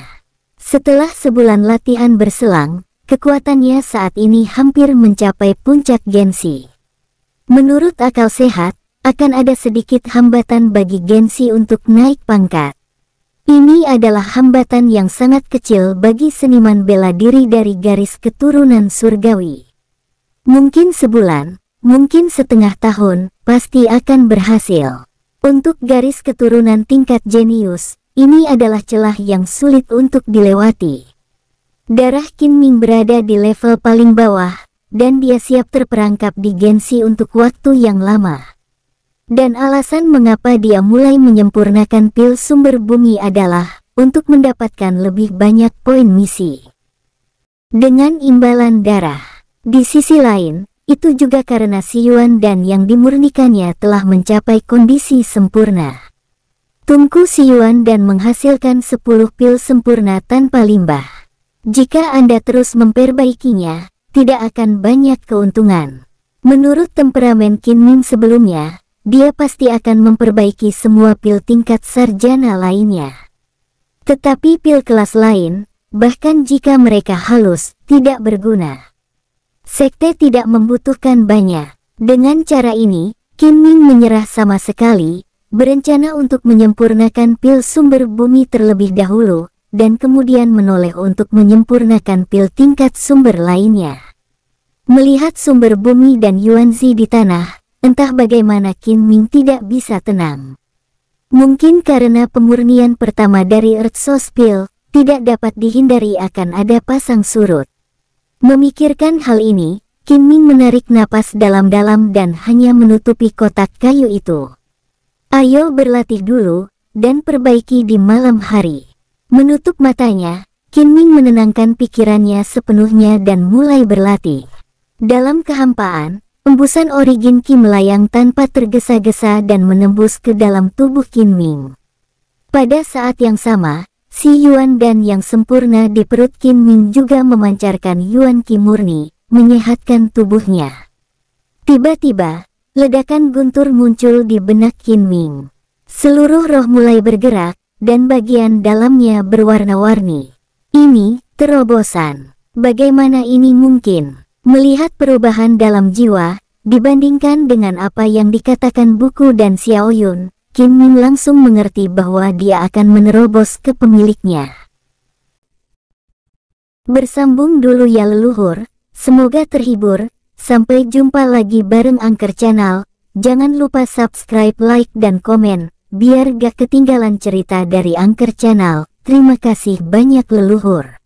Setelah sebulan latihan berselang, Kekuatannya saat ini hampir mencapai puncak Gensi. Menurut akal sehat, akan ada sedikit hambatan bagi Gensi untuk naik pangkat. Ini adalah hambatan yang sangat kecil bagi seniman bela diri dari garis keturunan surgawi. Mungkin sebulan, mungkin setengah tahun, pasti akan berhasil. Untuk garis keturunan tingkat jenius, ini adalah celah yang sulit untuk dilewati. Darah Qin Ming berada di level paling bawah, dan dia siap terperangkap di Gensi untuk waktu yang lama. Dan alasan mengapa dia mulai menyempurnakan pil sumber bumi adalah untuk mendapatkan lebih banyak poin misi. Dengan imbalan darah, di sisi lain, itu juga karena Si Yuan dan yang dimurnikannya telah mencapai kondisi sempurna. Tungku si Yuan dan menghasilkan 10 pil sempurna tanpa limbah. Jika Anda terus memperbaikinya, tidak akan banyak keuntungan. Menurut temperamen Kim Ming sebelumnya, dia pasti akan memperbaiki semua pil tingkat sarjana lainnya. Tetapi pil kelas lain, bahkan jika mereka halus, tidak berguna. Sekte tidak membutuhkan banyak. Dengan cara ini, Kim Ming menyerah sama sekali, berencana untuk menyempurnakan pil sumber bumi terlebih dahulu, dan kemudian menoleh untuk menyempurnakan pil tingkat sumber lainnya. Melihat sumber bumi dan Yuanzi di tanah, entah bagaimana Qin Ming tidak bisa tenang. Mungkin karena pemurnian pertama dari Earth Source Pill tidak dapat dihindari akan ada pasang surut. Memikirkan hal ini, Qin Ming menarik napas dalam-dalam dan hanya menutupi kotak kayu itu. Ayo berlatih dulu, dan perbaiki di malam hari. Menutup matanya, Qin Ming menenangkan pikirannya sepenuhnya dan mulai berlatih. Dalam kehampaan, embusan origin Qi melayang tanpa tergesa-gesa dan menembus ke dalam tubuh Qin Ming. Pada saat yang sama, si Yuan dan yang sempurna di perut Qin Ming juga memancarkan Yuan Qi murni, menyehatkan tubuhnya. Tiba-tiba, ledakan guntur muncul di benak Qin Ming. Seluruh roh mulai bergerak, dan bagian dalamnya berwarna-warni. Ini terobosan. Bagaimana ini mungkin? Melihat perubahan dalam jiwa, dibandingkan dengan apa yang dikatakan buku dan Xiao Yun, Kim Min langsung mengerti bahwa dia akan menerobos ke pemiliknya. Bersambung dulu ya leluhur, semoga terhibur, sampai jumpa lagi bareng Angker Channel, jangan lupa subscribe, like, dan komen biar gak ketinggalan cerita dari Angker Channel. Terima kasih banyak leluhur.